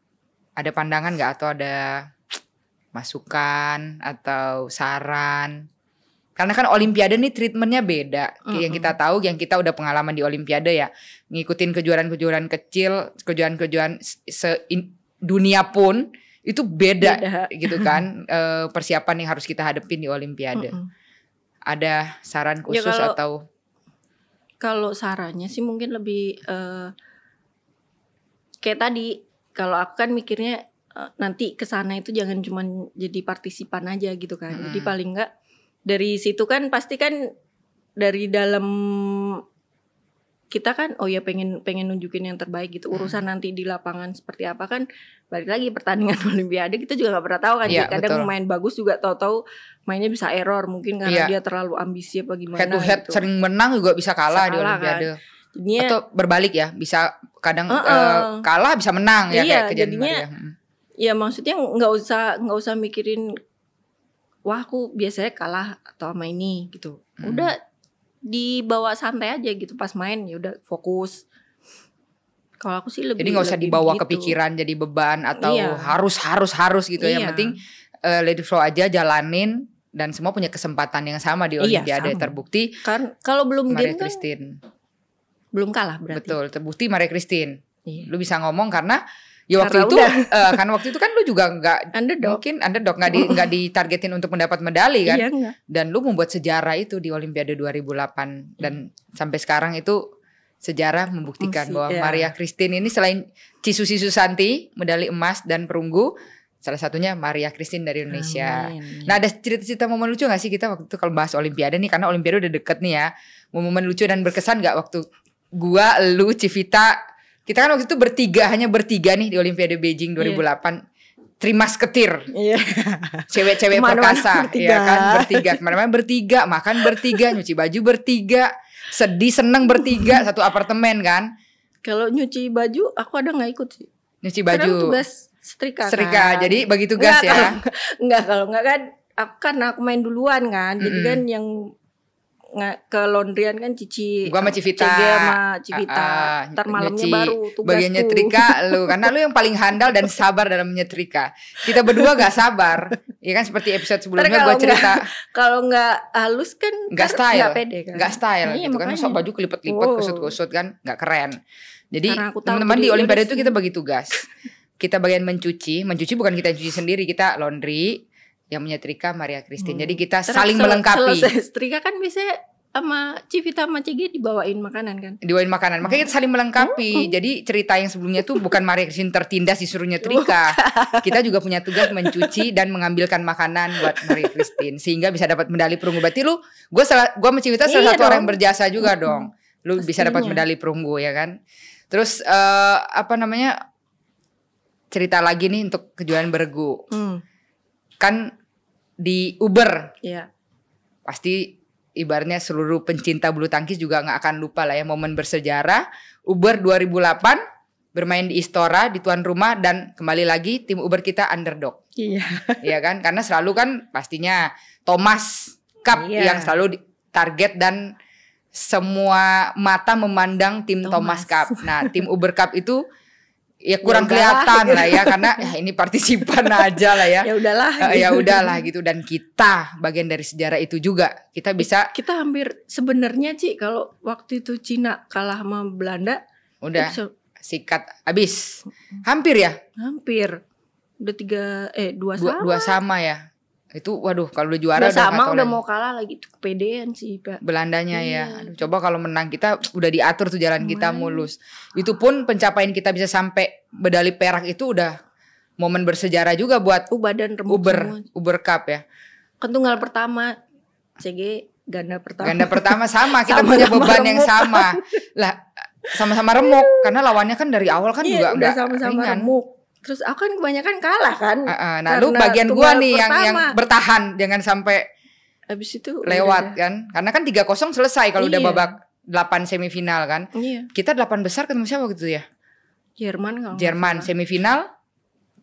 ada pandangan nggak atau ada masukan atau saran karena kan Olimpiade nih treatmentnya beda mm -hmm. yang kita tahu yang kita udah pengalaman di Olimpiade ya ngikutin kejuaraan-kejuaraan kecil kejuaraan-kejuaraan se dunia pun itu beda, beda. gitu kan uh, persiapan yang harus kita hadepin di Olimpiade. Mm -mm. Ada saran ya, khusus ya kalau, atau kalau sarannya sih mungkin lebih uh, kayak tadi kalau aku kan mikirnya uh, nanti ke sana itu jangan cuma jadi partisipan aja gitu kan. Mm. Jadi paling enggak dari situ kan pasti kan dari dalam kita kan oh ya pengen pengen nunjukin yang terbaik gitu hmm. urusan hmm. nanti di lapangan seperti apa kan balik lagi pertandingan olimpiade kita juga nggak pernah tahu kan ya, kadang betul. main bagus juga tahu-tahu mainnya bisa error mungkin karena ya. dia terlalu ambisi apa gimana head to head gitu. sering menang juga bisa kalah kalah, di olimpiade kan. jadinya, atau berbalik ya bisa kadang uh -uh. Uh, kalah bisa menang ya iya, kayak kejadian ya hmm. ya maksudnya nggak usah nggak usah mikirin wah aku biasanya kalah atau sama ini gitu hmm. udah dibawa santai aja gitu pas main ya udah fokus kalau aku sih lebih jadi nggak usah lebih dibawa begitu. kepikiran jadi beban atau iya. harus harus harus gitu ya. iya. yang penting uh, eh, lady flow aja jalanin dan semua punya kesempatan yang sama di iya, Olimpiade iya, sama. terbukti kan kalau belum Maria game kan belum kalah berarti betul terbukti Maria Christine iya. lu bisa ngomong karena Ya waktu Karena itu uh, kan waktu itu kan lu juga nggak mungkin underdog nggak di nggak ditargetin untuk mendapat medali kan. Iya, Dan lu membuat sejarah itu di Olimpiade 2008 dan sampai sekarang itu sejarah membuktikan Masih, bahwa iya. Maria Christine ini selain Cisu Cisu Santi medali emas dan perunggu salah satunya Maria Christine dari Indonesia. Amin. Nah ada cerita-cerita momen lucu gak sih kita waktu itu kalau bahas Olimpiade nih karena Olimpiade udah deket nih ya. Momen lucu dan berkesan gak waktu gua, lu, Civita kita kan waktu itu bertiga hanya bertiga nih di Olimpiade Beijing 2008. Iya. Yeah. Trimas ketir, cewek iya. cewek-cewek perkasa, ya kan bertiga, kemana-mana bertiga, makan bertiga, nyuci baju bertiga, sedih seneng bertiga satu apartemen kan. Kalau nyuci baju aku ada nggak ikut sih. Nyuci baju. Karena tugas setrika. Setrika, kan? jadi bagi tugas enggak, ya. Kalau, enggak kalau enggak kan aku, karena aku main duluan kan, mm -hmm. jadi kan yang ke laundryan kan Cici gua sama Civita Cici sama Civita uh, uh, ntar malamnya nyuci. baru tugas bagian nyetrika lu karena lu yang paling handal dan sabar dalam menyetrika kita berdua gak sabar iya kan seperti episode sebelumnya gua cerita kalau nggak halus kan Gak style Gak pede kan Gak style iya, gitu makanya. kan sok baju kelipet-lipet wow. kusut-kusut kan nggak keren jadi teman-teman di olimpiade itu kita bagi tugas kita bagian mencuci mencuci bukan kita cuci sendiri kita laundry yang menyetrika Maria Christine. Hmm. Jadi kita Terus saling sel melengkapi. Selesai setrika kan bisa sama Civita sama Cigi dibawain makanan kan? Dibawain makanan. Makanya kita saling melengkapi. Hmm. Jadi cerita yang sebelumnya tuh bukan Maria Christine tertindas disuruh nyetrika. kita juga punya tugas mencuci dan mengambilkan makanan buat Maria Christine sehingga bisa dapat medali perunggu. Berarti lu gue salah gue sama Civita salah iya satu orang yang berjasa juga hmm. dong. Lu Pastinya. bisa dapat medali perunggu ya kan? Terus uh, apa namanya? Cerita lagi nih untuk kejuaraan bergu. Hmm. Kan di Uber. Iya. Pasti ibaratnya seluruh pencinta bulu tangkis juga nggak akan lupa lah ya momen bersejarah Uber 2008 bermain di Istora di tuan rumah dan kembali lagi tim Uber kita underdog. Iya. Iya kan? Karena selalu kan pastinya Thomas Cup iya. yang selalu target dan semua mata memandang tim Thomas, Thomas Cup. Nah, tim Uber Cup itu ya kurang ya kelihatan lah ya gitu. karena ya ini partisipan aja lah ya. ya udahlah. Eh, ya gitu. Ya udahlah gitu dan kita bagian dari sejarah itu juga. Kita bisa kita hampir sebenarnya Ci kalau waktu itu Cina kalah sama Belanda udah itu, sikat habis. Hampir ya? Hampir. Udah tiga eh dua, dua sama. Dua sama ya itu waduh kalau udah juara udah sama udah mau kalah lagi tuh kepedean sih Pak. Belandanya ya. iya. ya aduh, coba kalau menang kita udah diatur tuh jalan kita mulus itu pun pencapaian kita bisa sampai medali perak itu udah momen bersejarah juga buat uh, badan Uber semua. Uber Cup ya kan tunggal pertama CG ganda pertama ganda pertama sama kita sama punya beban remuk. yang sama lah sama-sama remuk karena lawannya kan dari awal kan iya, juga udah sama-sama remuk Terus aku kan kebanyakan kalah kan. Uh, uh, nah lu bagian gua nih pertama. yang yang bertahan jangan sampai habis itu lewat udah. kan. Karena kan tiga kosong selesai kalau iya. udah babak delapan semifinal kan. Iya. Kita delapan besar ketemu siapa gitu ya? Jerman kalau Jerman masalah. semifinal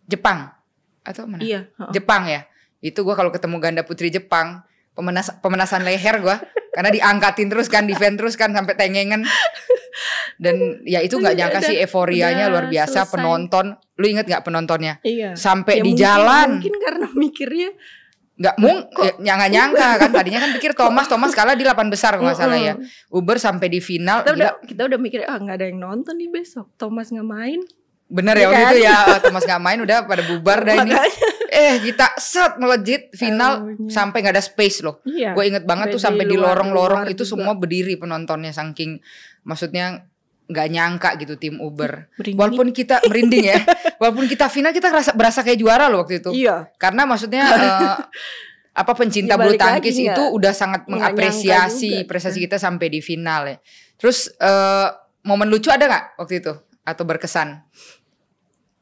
Jepang atau mana? Iya. Uh Jepang ya. Itu gua kalau ketemu ganda putri Jepang pemanasan pemanasan leher gua karena diangkatin terus kan defend terus kan sampai tengengan dan ya itu nggak nyangka sih euforianya luar biasa selesai. penonton lu inget nggak penontonnya iya. sampai ya, di mungkin, jalan mungkin karena mikirnya nggak mung eh, nyangka nyangka kan tadinya kan pikir Thomas Thomas kalah di 8 besar kalau nggak salah ya Uber sampai di final kita udah kita udah mikir ah nggak ada yang nonton nih besok Thomas nggak main bener ya, ya waktu itu kan? ya ah, Thomas nggak main udah pada bubar dah ini eh kita set melejit final oh, sampai nggak ada space loh. Iya. Gue inget banget Bedi tuh sampai di lorong-lorong itu juga. semua berdiri penontonnya saking maksudnya nggak nyangka gitu tim Uber. Merinding. Walaupun kita merinding ya, walaupun kita final kita rasa berasa kayak juara loh waktu itu. Iya. Karena maksudnya uh, apa pencinta ya, bulu tangkis lagi, iya. itu ya. udah sangat mengapresiasi prestasi kita sampai di final ya. Terus uh, momen lucu ada nggak waktu itu atau berkesan?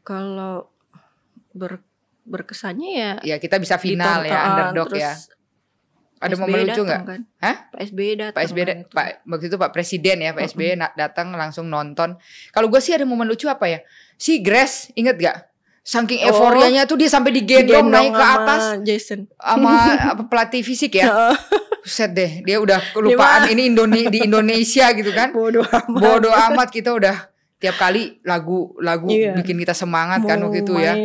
Kalau ber berkesannya ya ya kita bisa final ya underdog ya ada momen lucu nggak? Kan? Pak SBY datang. Pak SBY kan Pak waktu itu Pak Presiden ya, Pak uh -huh. SBY datang langsung nonton. Kalau gue sih ada momen lucu apa ya? Si Grace inget gak? Saking oh. tuh dia sampai digendong, digendong naik ke atas Jason sama apa pelatih fisik ya. Set deh, dia udah kelupaan ini Indone di Indonesia gitu kan. Bodoh amat. Bodoh amat kita udah tiap kali lagu-lagu yeah. bikin kita semangat Mau kan waktu itu ya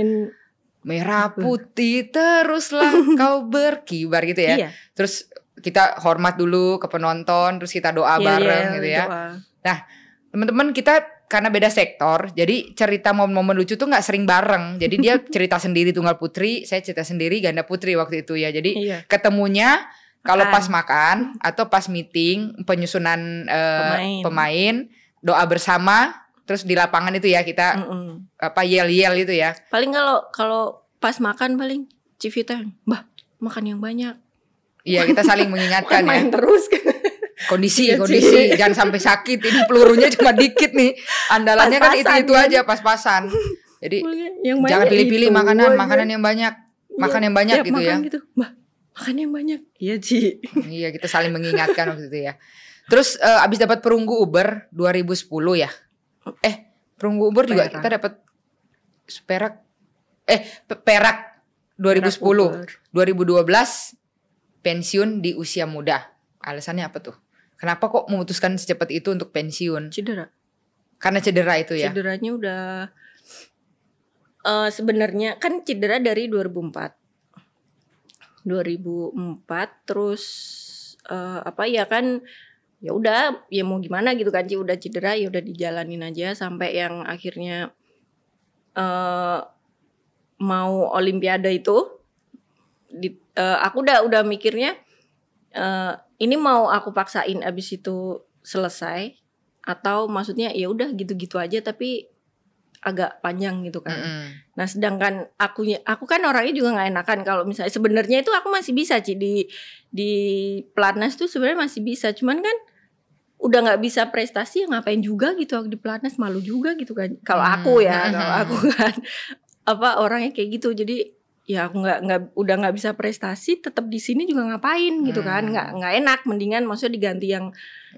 merah gitu. putih teruslah kau berkibar gitu ya. Iya. Terus kita hormat dulu ke penonton, terus kita doa iya, iya bareng iya, gitu ya. Doa. Nah, teman-teman kita karena beda sektor, jadi cerita momen-momen lucu tuh nggak sering bareng. Jadi dia cerita sendiri tunggal putri, saya cerita sendiri ganda putri waktu itu ya. Jadi iya. ketemunya kalau pas makan atau pas meeting penyusunan uh, pemain. pemain doa bersama terus di lapangan itu ya kita mm -mm. apa yel-yel itu ya. Paling kalau kalau pas makan paling Civita, bah makan yang banyak." Iya, kita saling mengingatkan main ya. terus kan. Kondisi, ya, kondisi, jangan sampai sakit. Ini pelurunya cuma dikit nih. Andalannya pas kan itu-itu aja pas-pasan. Jadi yang jangan pilih-pilih makanan, iya. makanan yang banyak. Iya. Makan ya, yang banyak gitu ya, gitu makan ya. Gitu. bah makan yang banyak. Iya, Ci. iya, kita saling mengingatkan waktu itu ya. Terus uh, abis dapat perunggu Uber 2010 ya eh perunggu ubur juga kita dapat perak eh perak 2010 perak 2012 pensiun di usia muda alasannya apa tuh kenapa kok memutuskan secepat itu untuk pensiun cedera karena cedera itu ya cederanya udah uh, sebenarnya kan cedera dari 2004 2004 terus uh, apa ya kan ya udah ya mau gimana gitu kan Ci udah cedera ya udah dijalanin aja sampai yang akhirnya uh, mau olimpiade itu di, uh, aku udah udah mikirnya uh, ini mau aku paksain abis itu selesai atau maksudnya ya udah gitu-gitu aja tapi agak panjang gitu kan. Mm -hmm. Nah, sedangkan aku aku kan orangnya juga nggak enakan kalau misalnya sebenarnya itu aku masih bisa sih di di pelatnas tuh sebenarnya masih bisa. Cuman kan udah nggak bisa prestasi ya ngapain juga gitu di pelatnas malu juga gitu kan kalau hmm. aku ya hmm. kalau aku hmm. kan apa orangnya kayak gitu jadi ya aku nggak nggak udah nggak bisa prestasi tetap di sini juga ngapain gitu kan nggak nggak enak mendingan maksudnya diganti yang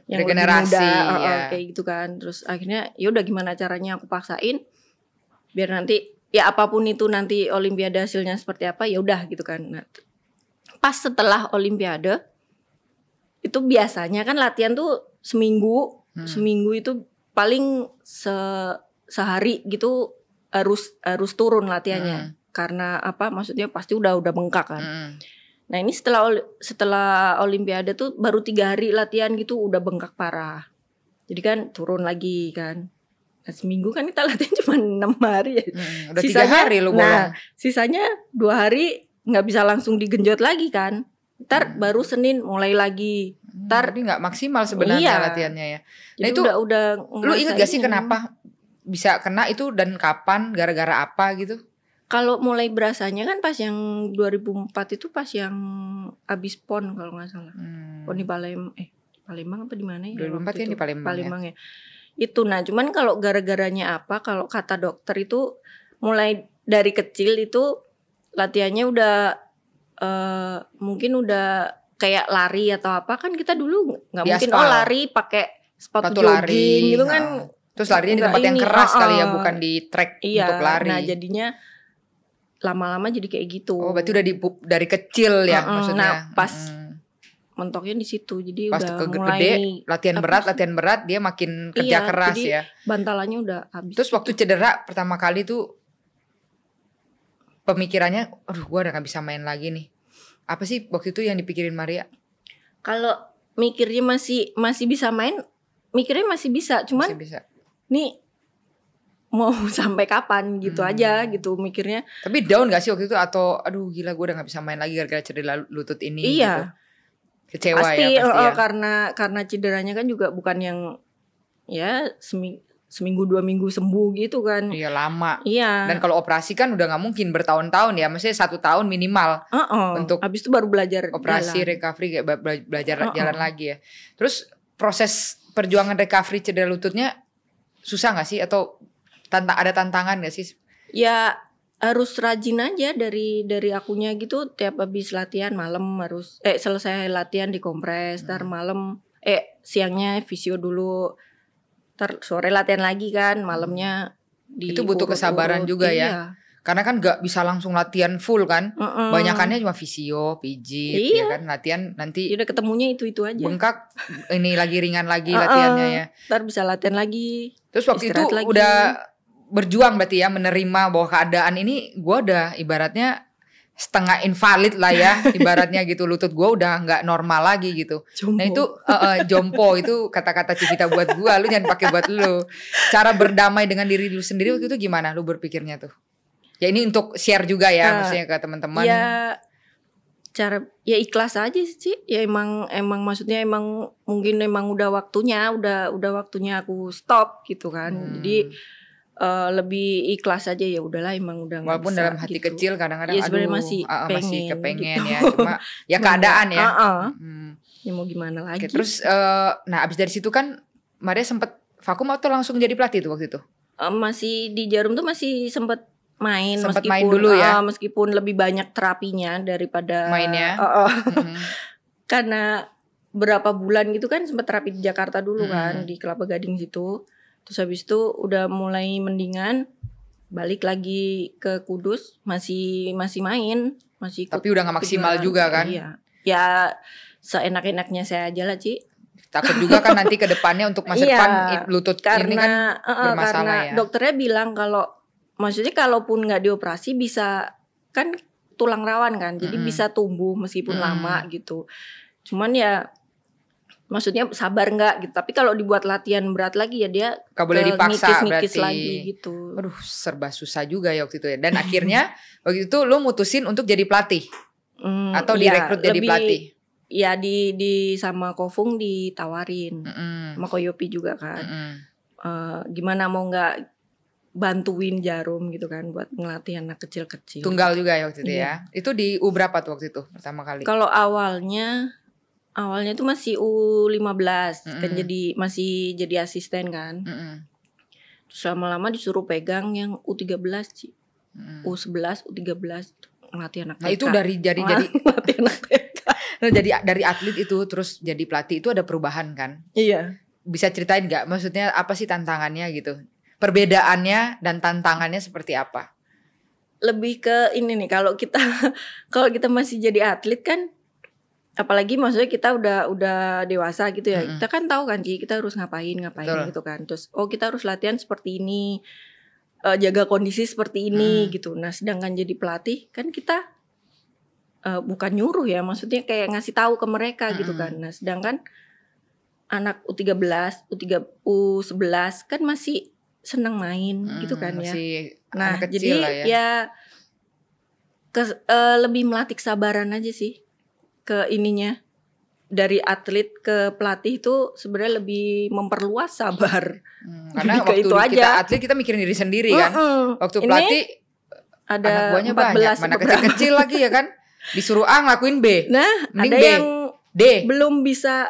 yang Regenerasi, lebih muda ya. oh, kayak gitu kan terus akhirnya ya udah gimana caranya aku paksain biar nanti ya apapun itu nanti olimpiade hasilnya seperti apa ya udah gitu kan nah, pas setelah olimpiade itu biasanya kan latihan tuh seminggu hmm. seminggu itu paling se sehari gitu harus harus turun latihannya hmm. karena apa maksudnya pasti udah udah bengkak kan hmm. nah ini setelah setelah olimpiade tuh baru tiga hari latihan gitu udah bengkak parah jadi kan turun lagi kan nah, seminggu kan kita latihan cuma enam hari ya hmm, udah sisanya, tiga hari lu nah sisanya dua hari nggak bisa langsung digenjot lagi kan Ntar hmm. baru Senin mulai lagi. Hmm, Ntar hmm, nggak maksimal sebenarnya iya. latihannya ya. Nah Jadi itu udah udah lu inget gak sih kenapa bisa kena itu dan kapan gara-gara apa gitu? Kalau mulai berasanya kan pas yang 2004 itu pas yang abis pon kalau nggak salah. Hmm. Pon di Palembang eh Palembang apa di mana ya? 2004 ya di Palembang. Palembang ya. ya. Itu nah cuman kalau gara-garanya apa kalau kata dokter itu mulai dari kecil itu latihannya udah uh, mungkin udah kayak lari atau apa kan kita dulu nggak mungkin oh lari pakai sepatu, sepatu jogging lari. gitu nah. kan terus larinya di tempat ini, yang keras uh, kali ya ah, ah. bukan di track iya, untuk lari nah jadinya lama-lama jadi kayak gitu oh berarti udah di dari kecil ya uh, maksudnya nah pas hmm. mentoknya di situ jadi pas udah ke mulai gede latihan berat latihan berat dia makin kerja iya, keras jadi ya bantalannya udah habis terus waktu gitu. cedera pertama kali tuh pemikirannya aduh gue udah gak bisa main lagi nih apa sih waktu itu yang dipikirin Maria kalau mikirnya masih masih bisa main mikirnya masih bisa cuman masih bisa. nih mau sampai kapan gitu hmm. aja gitu mikirnya tapi down gak sih waktu itu atau aduh gila gue udah gak bisa main lagi gara-gara cedera lutut ini gitu? iya gitu. kecewa pasti, ya pasti ya. karena karena cederanya kan juga bukan yang ya semi seminggu dua minggu sembuh gitu kan. Iya lama. Iya. Dan kalau operasi kan udah nggak mungkin bertahun-tahun ya, maksudnya satu tahun minimal. Uh -uh. Untuk habis itu baru belajar operasi jalan. recovery belajar uh -uh. jalan lagi ya. Terus proses perjuangan recovery cedera lututnya susah nggak sih atau tanta ada tantangan nggak sih? Ya harus rajin aja dari dari akunya gitu tiap habis latihan malam harus eh selesai latihan dikompres hmm. ntar malam eh siangnya visio dulu ter sore latihan lagi kan malamnya hmm. di itu butuh kesabaran juga ya. iya. ya karena kan gak bisa langsung latihan full kan uh -uh. banyakannya cuma visio pijit ya iya. ya kan latihan nanti ya udah ketemunya itu itu aja bengkak ini lagi ringan lagi uh -uh. latihannya ya ntar bisa latihan lagi terus waktu itu lagi. udah berjuang berarti ya menerima bahwa keadaan ini gue udah ibaratnya setengah invalid lah ya ibaratnya gitu lutut gue udah nggak normal lagi gitu jompo. nah itu uh, uh, jompo itu kata-kata cipita buat gue lu jangan pakai buat lu cara berdamai dengan diri lu sendiri waktu itu gimana lu berpikirnya tuh ya ini untuk share juga ya uh, maksudnya ke teman-teman ya cara ya ikhlas aja sih ya emang emang maksudnya emang mungkin emang udah waktunya udah udah waktunya aku stop gitu kan hmm. jadi uh, lebih ikhlas aja ya udahlah emang udah walaupun bisa, dalam hati gitu. kecil kadang-kadang ya, aduh masih, uh, pengen, kepengen gitu. ya cuma ya keadaan ya uh -uh. Hmm. ya mau gimana lagi Oke, terus uh, nah abis dari situ kan Maria sempet vakum atau langsung jadi pelatih itu waktu itu uh, masih di Jarum tuh masih sempet main sempat meskipun main dulu ya uh, meskipun lebih banyak terapinya daripada mainnya uh -uh. Hmm. karena berapa bulan gitu kan sempat terapi di Jakarta dulu hmm. kan di Kelapa Gading situ Terus habis itu udah mulai mendingan balik lagi ke Kudus masih masih main masih tapi udah nggak maksimal juga kan iya ya seenak-enaknya saya aja lah Ci takut juga kan nanti ke depannya untuk masa iya, depan lutut karena, ini kan eh, eh, bermasalah karena ya dokternya bilang kalau maksudnya kalaupun nggak dioperasi bisa kan tulang rawan kan jadi mm -hmm. bisa tumbuh meskipun mm -hmm. lama gitu cuman ya maksudnya sabar nggak gitu tapi kalau dibuat latihan berat lagi ya dia gak boleh dipaksa ngikis, ngikis lagi gitu aduh serba susah juga ya waktu itu ya dan akhirnya waktu itu lo mutusin untuk jadi pelatih mm, atau iya, direkrut ya, jadi lebih, pelatih ya di di sama Kofung ditawarin mm -hmm. sama Koyopi juga kan mm -hmm. e, gimana mau nggak bantuin jarum gitu kan buat ngelatih anak kecil-kecil. Tunggal juga ya waktu itu ya. iya. ya. Itu di U berapa tuh waktu itu pertama kali? Kalau awalnya awalnya tuh masih U15 mm -hmm. kan jadi masih jadi asisten kan. Mm -hmm. Terus lama-lama disuruh pegang yang U13 sih. Mm -hmm. U11, U13 ngelatih anak TK. Nah, itu dari jadi jadi ngelatih anak TK. Nah, jadi dari atlet itu terus jadi pelatih itu ada perubahan kan? Iya. Bisa ceritain nggak maksudnya apa sih tantangannya gitu? Perbedaannya dan tantangannya seperti apa? Lebih ke ini nih kalau kita kalau kita masih jadi atlet kan apalagi maksudnya kita udah udah dewasa gitu ya. Mm -hmm. Kita kan tahu kan Ci, kita harus ngapain ngapain Betul. gitu kan. Terus oh kita harus latihan seperti ini. Uh, jaga kondisi seperti ini mm. gitu. Nah, sedangkan jadi pelatih kan kita uh, bukan nyuruh ya, maksudnya kayak ngasih tahu ke mereka hmm. gitu kan. Nah, sedangkan anak U13, U3 U11 kan masih seneng main hmm, gitu kan ya. masih ya. Nah, jadi ya, ya ke, uh, eh, lebih melatih kesabaran aja sih ke ininya dari atlet ke pelatih itu sebenarnya lebih memperluas sabar. Hmm, karena lebih waktu itu kita aja. atlet kita mikirin diri sendiri kan. Uh -uh. Waktu pelatih ada anak buahnya 14 banyak, mana kecil-kecil lagi ya kan. Disuruh A ngelakuin B. Nah, Mending ada B. yang D. Belum bisa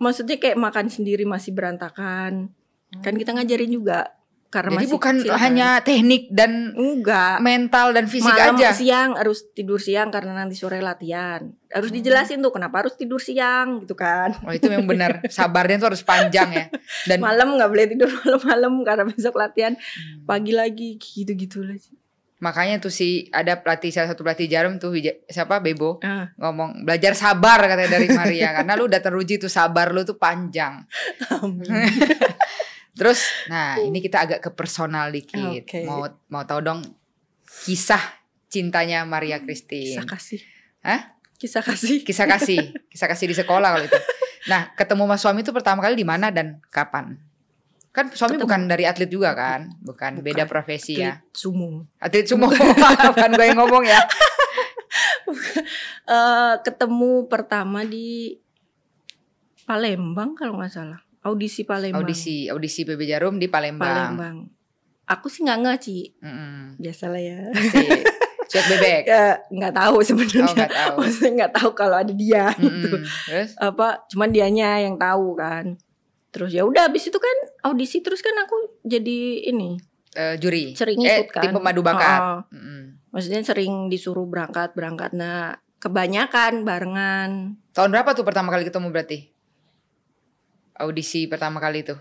maksudnya kayak makan sendiri masih berantakan. Hmm. Kan kita ngajarin juga karena Jadi masih bukan kecil, kan. hanya kan? teknik dan enggak mental dan fisik Malam aja. siang harus tidur siang karena nanti sore latihan. Harus hmm. dijelasin tuh kenapa harus tidur siang gitu kan. Oh itu memang benar. Sabarnya tuh harus panjang ya. Dan malam nggak boleh tidur malam-malam karena besok latihan hmm. pagi lagi gitu-gitu lagi. Makanya tuh si ada pelatih salah satu pelatih jarum tuh siapa Bebo uh. ngomong belajar sabar katanya dari Maria karena lu udah teruji tuh sabar lu tuh panjang. Amin. Terus, nah ini kita agak ke personal dikit. Okay. Mau mau tahu dong kisah cintanya Maria Christine. Kisah kasih. Hah? Kisah kasih. Kisah kasih. Kisah kasih di sekolah kalau itu. Nah, ketemu sama suami itu pertama kali di mana dan kapan? Kan suami ketemu. bukan dari atlet juga kan? Bukan, bukan. beda profesi ya. atlet ya. Sumo. Atlet sumo. bukan gue yang ngomong ya. uh, ketemu pertama di Palembang kalau nggak salah audisi Palembang. Audisi audisi PB Jarum di Palembang. Palembang. Aku sih nggak nggak Mm -hmm. Biasalah ya. Cek bebek. Ya, nggak tahu sebenarnya. Oh, gak tahu. Maksudnya nggak tahu kalau ada dia mm -hmm. gitu. Terus? Apa cuman dianya yang tahu kan. Terus ya udah habis itu kan audisi terus kan aku jadi ini uh, juri. Sering eh, ikut kan. Tim pemadu bakat. Oh, mm -hmm. Maksudnya sering disuruh berangkat berangkat. Nah kebanyakan barengan. Tahun berapa tuh pertama kali ketemu berarti? audisi pertama kali itu?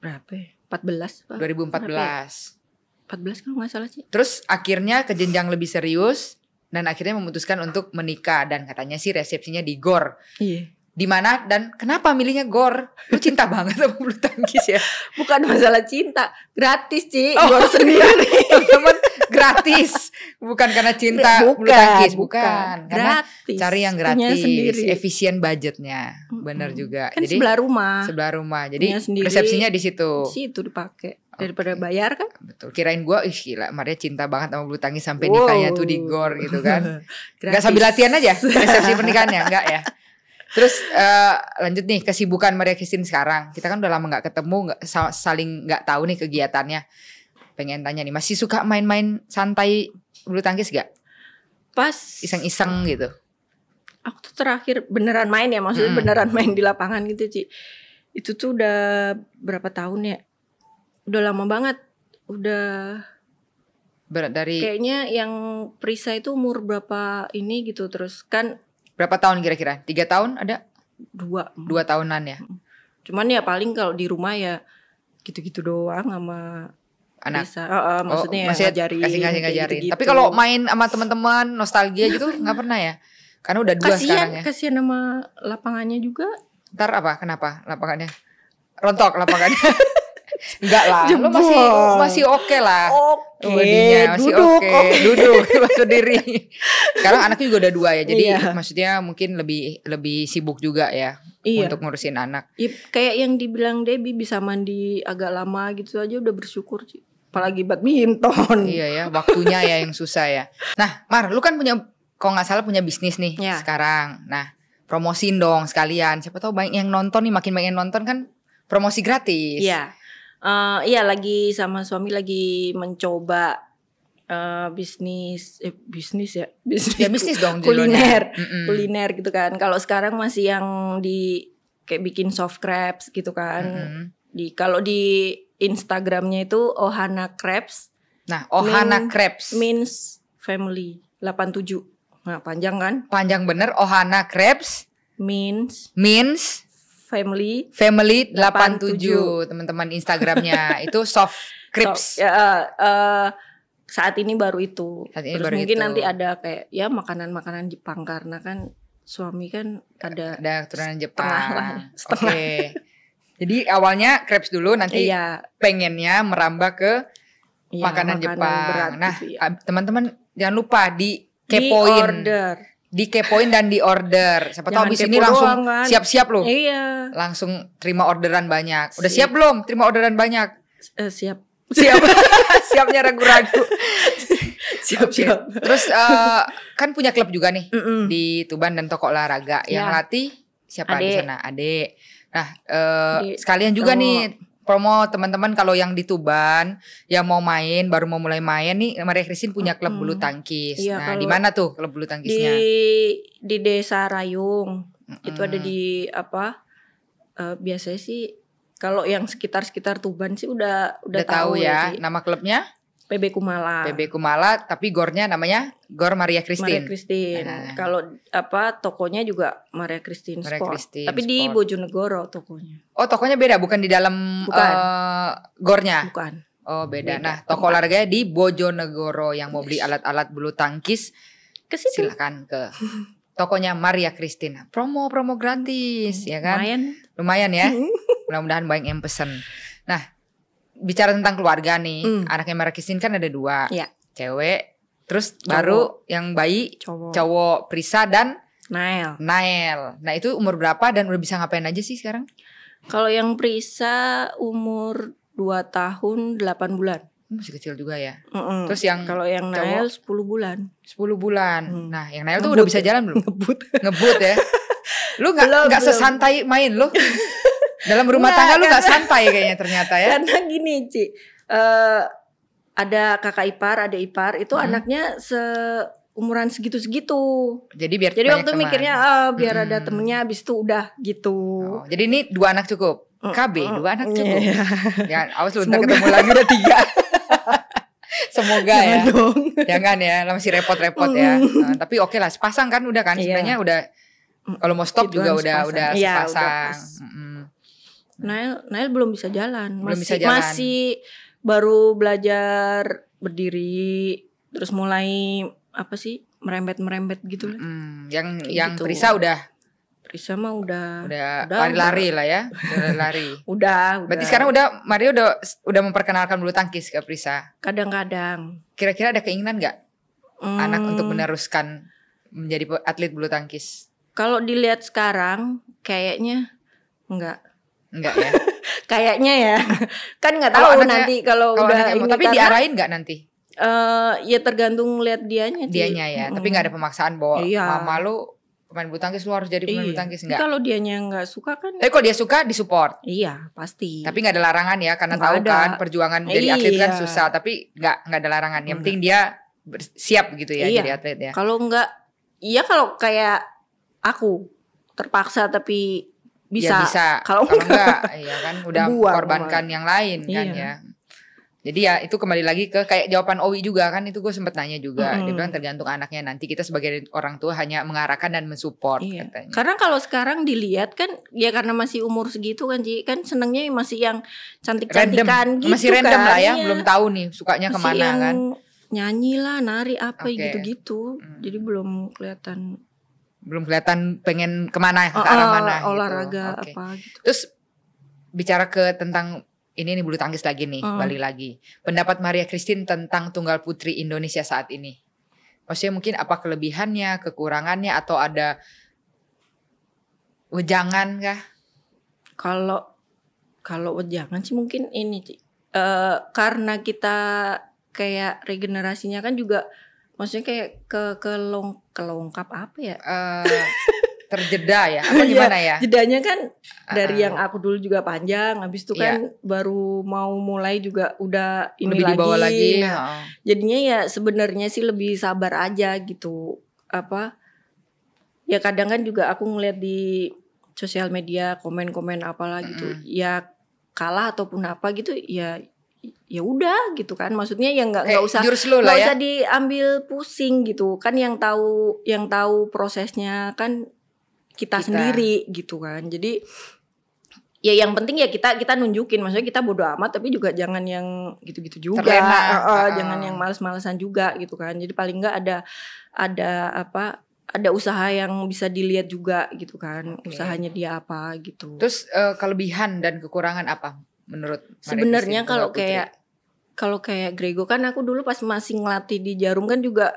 Berapa? 14 ya? Pak. 2014. Berapa? 14 kalau nggak salah sih. Terus akhirnya ke jenjang lebih serius dan akhirnya memutuskan untuk menikah dan katanya sih resepsinya di Gor. Iya. Di mana dan kenapa milihnya Gor? Lu cinta banget sama bulu tangkis ya? Bukan masalah cinta, gratis sih. Oh, Gor sendiri. Teman-teman gratis, bukan karena cinta bukan, bulu bukan. bukan. Karena cari yang gratis, efisien budgetnya, hmm. juga. Kan Jadi sebelah rumah. Sebelah rumah. Jadi sendiri, resepsinya di situ. Di situ dipakai daripada bayar kan betul kirain gue ih gila Maria cinta banget sama bulu tangkis sampai wow. nikahnya tuh di gor gitu kan nggak sambil latihan aja resepsi pernikahannya nggak ya terus uh, lanjut nih kesibukan Maria Christine sekarang kita kan udah lama nggak ketemu gak, saling nggak tahu nih kegiatannya pengen tanya nih masih suka main-main santai bulu tangkis gak? Pas iseng-iseng gitu. Aku tuh terakhir beneran main ya maksudnya hmm. beneran main di lapangan gitu Ci. Itu tuh udah berapa tahun ya? Udah lama banget. Udah berat dari kayaknya yang perisai itu umur berapa ini gitu terus kan berapa tahun kira-kira tiga tahun ada dua dua tahunan ya hmm. cuman ya paling kalau di rumah ya gitu-gitu doang sama anak. Bisa. Uh, uh, maksudnya oh, masih ngajarin. Kasih kasih ngajarin. Gitu, gitu. Tapi kalau main sama teman-teman nostalgia gitu nggak pernah ya? Karena udah dua kasian, sekarang ya. Kasihan sama lapangannya juga. Ntar apa? Kenapa lapangannya? Rontok lapangannya. Enggak lah, lu masih masih oke okay lah. Oke, okay, oh, masih duduk, oke, okay. okay. duduk sendiri. Sekarang anaknya juga udah dua ya, jadi iya. maksudnya mungkin lebih lebih sibuk juga ya iya. untuk ngurusin anak. Ya, kayak yang dibilang Debbie bisa mandi agak lama gitu aja udah bersyukur sih apalagi badminton. Iya ya, waktunya ya yang susah ya. Nah, Mar, lu kan punya kalau nggak salah punya bisnis nih ya. sekarang. Nah, promosin dong sekalian. Siapa tahu banyak yang nonton nih, makin banyak yang nonton kan promosi gratis. Iya. Uh, iya lagi sama suami lagi mencoba uh, bisnis eh bisnis ya bisnis ya bisnis dong kuliner mm -mm. kuliner gitu kan kalau sekarang masih yang di kayak bikin soft crabs gitu kan mm -hmm. di kalau di Instagramnya itu Ohana Crabs. Nah, Ohana mean, Krebs means family 87. Nah, panjang kan? Panjang bener Ohana Crabs means means family family 87, teman-teman Instagramnya itu soft crabs. So, uh, uh, saat ini baru itu. Saat ini Terus baru mungkin itu. nanti ada kayak ya makanan-makanan Jepang karena kan suami kan ada ada turunan Jepang. Setengah lah, setengah. Okay. Jadi awalnya crepes dulu nanti iya. pengennya merambah ke iya, makanan, makanan Jepang. nah, gitu, iya. teman-teman jangan lupa di kepoin. Di order. Dikepoin dan di order. Siapa tahu habis ini langsung kan. siap-siap loh. Iya. Langsung terima orderan banyak. Udah siap, siap belum terima orderan banyak? Uh, siap. Siap. Siapnya ragu-ragu. siap okay. siap. Terus uh, kan punya klub juga nih mm -mm. di Tuban dan toko olahraga. Yang ya. latih siapa Ade. di sana? Adek. Nah, uh, sekalian juga nih oh. promo teman-teman kalau yang di Tuban yang mau main baru mau mulai main nih Maria Krisin punya klub bulu tangkis. Iya, nah, di mana tuh klub bulu tangkisnya? Di di Desa Rayung. Mm. Itu ada di apa? Uh, biasanya sih kalau yang sekitar-sekitar Tuban sih udah udah, udah tahu, tahu ya. ya nama klubnya? PB Kumala. PB Kumala, tapi gornya namanya Gor Maria Christine. Maria Christine. Nah. Kalau apa tokonya juga Maria Christine Maria Sport. Christine tapi Sport. di Bojonegoro tokonya. Oh, tokonya beda bukan di dalam bukan. Uh, gornya. Bukan. Oh, beda. beda. Nah, toko olahraganya di Bojonegoro yang mau beli alat-alat bulu tangkis ke situ. Silakan ke tokonya Maria Christine. Promo-promo gratis hmm, ya kan? Lumayan. Lumayan ya. Mudah-mudahan banyak yang pesen. Nah, bicara tentang keluarga nih, hmm. anaknya Marakisin kan ada dua, ya. cewek, terus cowok. baru yang bayi cowok, cowok Prisa dan Nael. Nael. Nah itu umur berapa dan udah bisa ngapain aja sih sekarang? Kalau yang Prisa umur 2 tahun 8 bulan. Hmm, masih kecil juga ya. Mm-mm. Terus yang kalau yang Nael cowok, 10 bulan. 10 bulan. hmm. Nah, yang Nael tuh udah bisa jalan belum? Ngebut. Ngebut ya. lu nggak nggak sesantai main lu. Dalam rumah nah, tangga lu gak santai kayaknya ternyata ya. Karena gini, Ci. Uh, ada kakak ipar, ada ipar, itu hmm. anaknya se umuran segitu-segitu. Jadi biar Jadi waktu teman. mikirnya oh, biar hmm. ada temennya habis itu udah gitu. Oh, jadi ini dua anak cukup. KB dua anak iya. cukup. Yeah. Jangan awas lu ketemu lagi udah tiga. Semoga Jangan ya. Dong. Jangan ya, lah masih repot-repot ya. Nah, tapi oke okay lah, sepasang kan udah kan yeah. sebenarnya udah kalau mau stop Itu juga udah sepasang. udah iya, sepasang. Ya, udah Nail Nail belum bisa jalan, belum masih, bisa jalan. masih baru belajar berdiri, terus mulai apa sih merembet-merembet gitu lah. Hmm, yang Kayak yang gitu. Prisa udah Prisa mah udah udah lari-lari lah ya, udah lari. udah, udah. Berarti sekarang udah Mario udah udah memperkenalkan bulu tangkis ke Prisa. Kadang-kadang. Kira-kira ada keinginan nggak hmm. anak untuk hmm. meneruskan menjadi atlet bulu tangkis? Kalau dilihat sekarang kayaknya nggak. Enggak ya. Kayaknya ya. Kan nggak tahu anaknya, nanti kalau, udah ini, tapi diarahin nggak nanti? Uh, ya tergantung lihat dianya. Dianya ya, mm. tapi nggak ada pemaksaan bahwa iya. mama lu pemain bulu tangkis lu harus jadi pemain iya. bulu tangkis enggak? Kalau dianya nggak suka kan eh kalau dia suka disupport. Iya, pasti. Tapi nggak ada larangan ya karena gak tahu kan perjuangan jadi iya. atlet kan susah, tapi nggak nggak ada larangan. Yang penting dia siap gitu ya iya. jadi atlet ya. Kalau nggak iya kalau kayak aku terpaksa tapi bisa, ya bisa. kalau enggak, enggak ya kan udah Buang, korbankan yang lain kan iya. kan ya jadi ya itu kembali lagi ke kayak jawaban Owi juga kan itu gue sempet nanya juga hmm. dia bilang tergantung anaknya nanti kita sebagai orang tua hanya mengarahkan dan mensupport iya. katanya. Karena kalau sekarang dilihat kan ya karena masih umur segitu kan Ji kan senengnya masih yang cantik-cantikan gitu masih kan. random lah ya, iya. belum tahu nih sukanya masih kemana yang kan. Nyanyi lah, nari apa okay. gitu-gitu. Hmm. Jadi belum kelihatan belum kelihatan pengen kemana ke oh, arah oh, mana oh, gitu. olahraga okay. apa gitu. terus bicara ke tentang ini nih bulu tangkis lagi nih oh. balik lagi pendapat Maria Christine tentang tunggal putri Indonesia saat ini maksudnya mungkin apa kelebihannya kekurangannya atau ada wejangan kah kalau kalau wejangan sih mungkin ini Uh, karena kita kayak regenerasinya kan juga maksudnya kayak ke kelong kelongkap apa ya? Uh, terjeda ya apa iya, gimana ya, ya? jedanya kan dari uh ah. dari yang aku dulu juga panjang habis itu iya. kan iya. baru mau mulai juga udah ini lebih lagi, dibawa lagi. Uh. jadinya ya sebenarnya sih lebih sabar aja gitu apa ya kadang kan juga aku ngeliat di sosial media komen-komen apalah gitu mm -hmm. ya kalah ataupun apa gitu ya ya udah gitu kan maksudnya ya nggak nggak eh, usah nggak ya. diambil pusing gitu kan yang tahu yang tahu prosesnya kan kita, kita sendiri gitu kan jadi ya yang penting ya kita kita nunjukin maksudnya kita bodoh amat tapi juga jangan yang gitu-gitu juga uh, uh. jangan yang males-malesan juga gitu kan jadi paling nggak ada ada apa ada usaha yang bisa dilihat juga gitu kan okay. usahanya dia apa gitu terus uh, kelebihan dan kekurangan apa menurut sebenarnya kalau kayak kalau kayak Grego kan aku dulu pas masih ngelatih di Jarum kan juga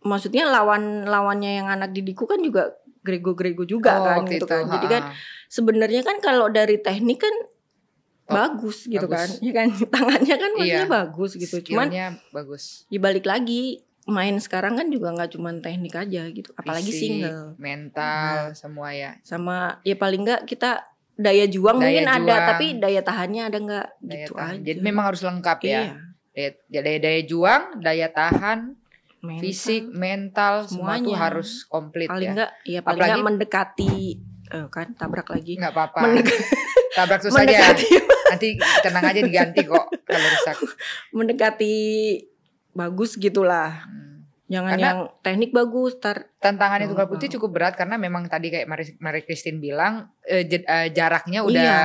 maksudnya lawan lawannya yang anak didikku kan juga Grego-Grego juga oh, kan gitu kan jadi kan sebenarnya kan kalau dari teknik kan oh, bagus gitu kan. bagus. Iya kan ya kan tangannya kan maksudnya iya. bagus gitu cuman bagus ya lagi main sekarang kan juga nggak cuma teknik aja gitu apalagi single mental nah, semua ya sama ya paling nggak kita daya juang daya mungkin juang, ada tapi daya tahannya ada nggak gitu tahan. aja. Jadi memang harus lengkap ya. Iya. Daya, daya juang, daya tahan, mental, fisik, mental semuanya. semua tuh harus komplit paling ya. Enggak, ya paling enggak mendekati uh, kan tabrak lagi. Nggak apa-apa. tabrak susah saja Nanti tenang aja diganti kok kalau rusak. Mendekati bagus gitulah. Hmm Jangan karena yang teknik bagus. Tar tantangannya hmm, Tunggal Putih hmm. cukup berat karena memang tadi kayak Mary Kristin Christine bilang eh, eh jaraknya iya, udah iya,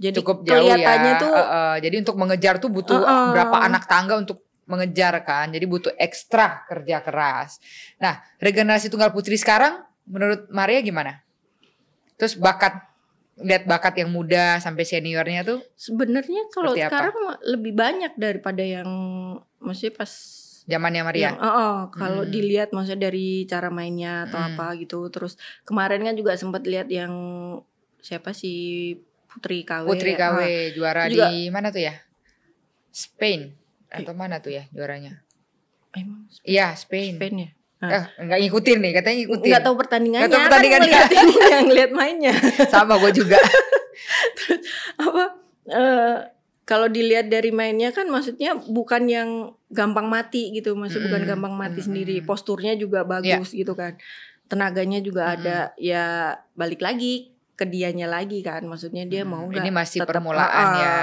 jadi cukup jauh ya. Tuh, uh, uh, jadi untuk mengejar tuh butuh uh, uh, berapa anak tangga untuk mengejar kan. Jadi butuh ekstra kerja keras. Nah regenerasi Tunggal Putri sekarang menurut Maria gimana? Terus bakat lihat bakat yang muda sampai seniornya tuh sebenarnya kalau sekarang lebih banyak daripada yang masih pas zamannya Maria. oh, oh kalau hmm. dilihat maksudnya dari cara mainnya atau hmm. apa gitu. Terus kemarin kan juga sempat lihat yang siapa sih Putri KW. Ya? Putri KW nah, juara juga, di mana tuh ya? Spain atau mana tuh ya juaranya? Emang Iya, Spain. Spain ya. Nah. Eh, enggak ah. ngikutin nih, katanya ngikutin. Enggak tahu pertandingannya. Enggak tau pertandingannya. Kan ngeliatin yang lihat mainnya. Sama gue juga. Terus, apa? Uh, kalau dilihat dari mainnya kan maksudnya bukan yang gampang mati gitu masih bukan gampang mati sendiri posturnya juga ya. bagus yeah. gitu kan tenaganya juga ada ya balik lagi ke lagi kan maksudnya dia mm-hmm. mau gak ini masih tetap, permulaan uh, ya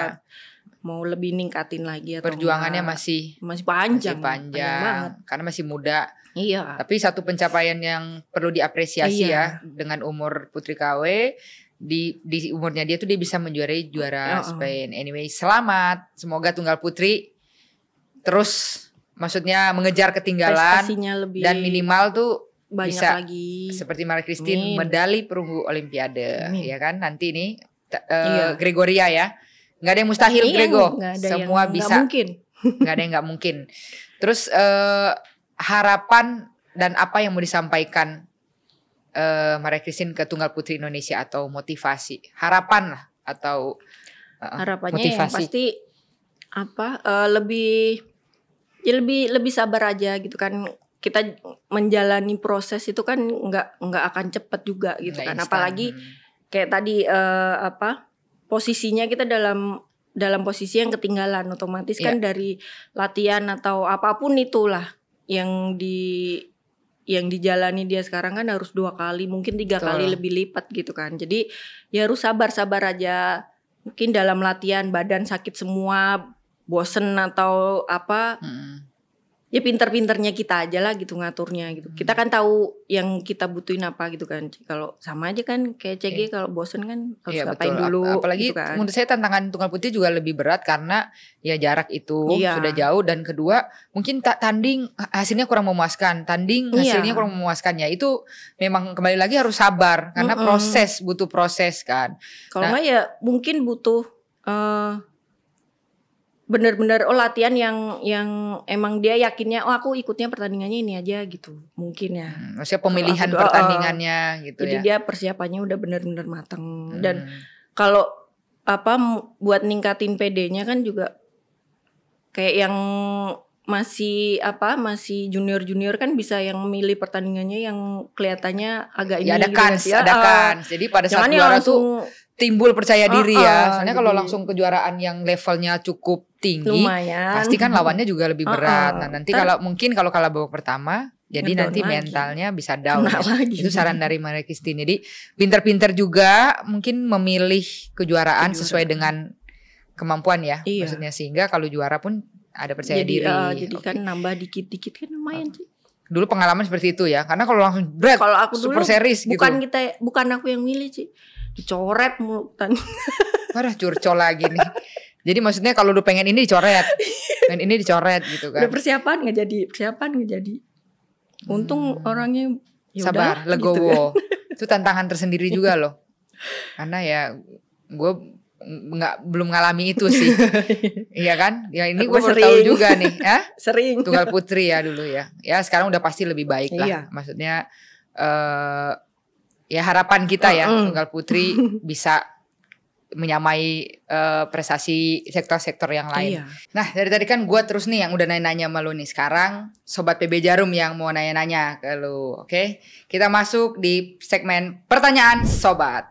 mau lebih ningkatin lagi atau perjuangannya enggak. masih masih panjang masih panjang, panjang karena masih muda iya tapi satu pencapaian yang perlu diapresiasi iya. ya dengan umur Putri KW di di umurnya dia tuh dia bisa menjuarai juara oh, Spain anyway selamat semoga tunggal putri terus maksudnya mengejar ketinggalan lebih dan minimal tuh bisa lagi. seperti Maria Christine medali perunggu Olimpiade Amin. ya kan nanti ini uh, iya. Gregoria ya nggak ada yang mustahil Tapi iya, Grego yang ada semua yang bisa nggak mungkin nggak ada yang nggak mungkin terus uh, harapan dan apa yang mau disampaikan uh, eh, Maria Christine ke tunggal putri Indonesia atau motivasi harapan lah atau uh, harapannya motivasi. yang pasti apa uh, lebih ya lebih lebih sabar aja gitu kan kita menjalani proses itu kan nggak nggak akan cepet juga gitu gak kan instan. apalagi hmm. kayak tadi uh, apa posisinya kita dalam dalam posisi yang ketinggalan otomatis yeah. kan iya. dari latihan atau apapun itulah yang di yang dijalani dia sekarang kan harus dua kali mungkin tiga Betul. kali lebih lipat gitu kan jadi ya harus sabar sabar aja mungkin dalam latihan badan sakit semua bosen atau apa hmm. ya pinter-pinternya kita aja lah gitu ngaturnya gitu hmm. kita kan tahu yang kita butuhin apa gitu kan kalau sama aja kan kayak CG yeah. kalau bosen kan harus yeah, ngapain betul. dulu Ap apalagi gitu kan. menurut saya tantangan tunggal putih juga lebih berat karena ya jarak itu yeah. sudah jauh dan kedua mungkin tak tanding hasilnya kurang memuaskan tanding iya. hasilnya kurang kurang memuaskannya itu memang kembali lagi harus sabar karena mm -hmm. proses butuh proses kan kalau nah, ya mungkin butuh uh, bener-bener oh latihan yang yang emang dia yakinnya oh aku ikutnya pertandingannya ini aja gitu mungkin ya hmm, maksudnya pemilihan oh, pertandingannya uh, gitu jadi ya dia persiapannya udah bener-bener matang hmm. dan kalau apa buat ningkatin PD-nya kan juga kayak yang masih apa masih junior junior kan bisa yang milih pertandingannya yang kelihatannya agak ya, ini ada kans gitu ya. ada ah, kans jadi pada saat juara tuh timbul percaya diri uh, uh, ya ah, ah, soalnya jadi, kalau langsung kejuaraan yang levelnya cukup tinggi, Lumayan. pasti kan lawannya juga lebih berat. Uh -uh. Nah nanti kalau mungkin kalau kalah babak pertama, jadi Betul nanti lagi. mentalnya bisa down. Ya. Lagi. Itu saran dari Maria Christine. Jadi pinter-pinter juga mungkin memilih kejuaraan, kejuaraan. sesuai dengan kemampuan ya. Iya. Maksudnya sehingga kalau juara pun ada percaya jadi, diri. Uh, jadi kan okay. nambah dikit-dikit kan lumayan sih. Dulu pengalaman seperti itu ya. Karena kalau langsung berat kalau aku dulu, super series gitu. bukan kita bukan aku yang milih sih. Dicoret mulu Parah curcol lagi nih. Jadi maksudnya kalau lu pengen ini dicoret, pengen ini dicoret gitu kan. Udah persiapan nggak jadi, persiapan nggak jadi. Untung hmm. orangnya yaudah, sabar, gitu legowo. Gitu kan. Itu tantangan tersendiri juga loh. Karena ya gue nggak belum ngalami itu sih, iya kan? Ya ini gue baru tahu juga nih, ya. Sering. Tunggal putri ya dulu ya. Ya sekarang udah pasti lebih baik lah. Iya. Maksudnya eh uh, ya harapan kita ya, tunggal putri bisa menyamai uh, prestasi sektor-sektor yang lain. Iya. Nah dari tadi kan gue terus nih yang udah nanya-nanya sama lu nih. Sekarang sobat PB Jarum yang mau nanya-nanya ke lu, oke? Okay? Kita masuk di segmen pertanyaan sobat.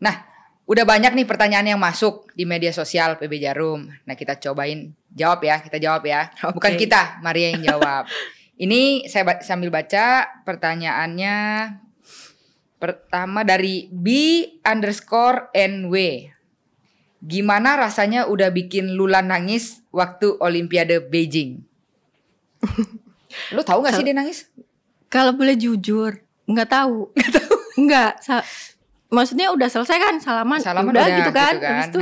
Nah udah banyak nih pertanyaan yang masuk di media sosial PB Jarum. Nah kita cobain jawab ya, kita jawab ya. Okay. Bukan kita, Maria yang jawab. Ini saya sambil baca pertanyaannya Pertama dari B underscore NW. Gimana rasanya udah bikin Lula nangis waktu Olimpiade Beijing? Lu tahu gak sih dia nangis? Kalau boleh jujur, nggak tahu. Nggak tahu. maksudnya udah selesai kan salaman, salaman udah, udah gitu kan. Gitu kan. Habis itu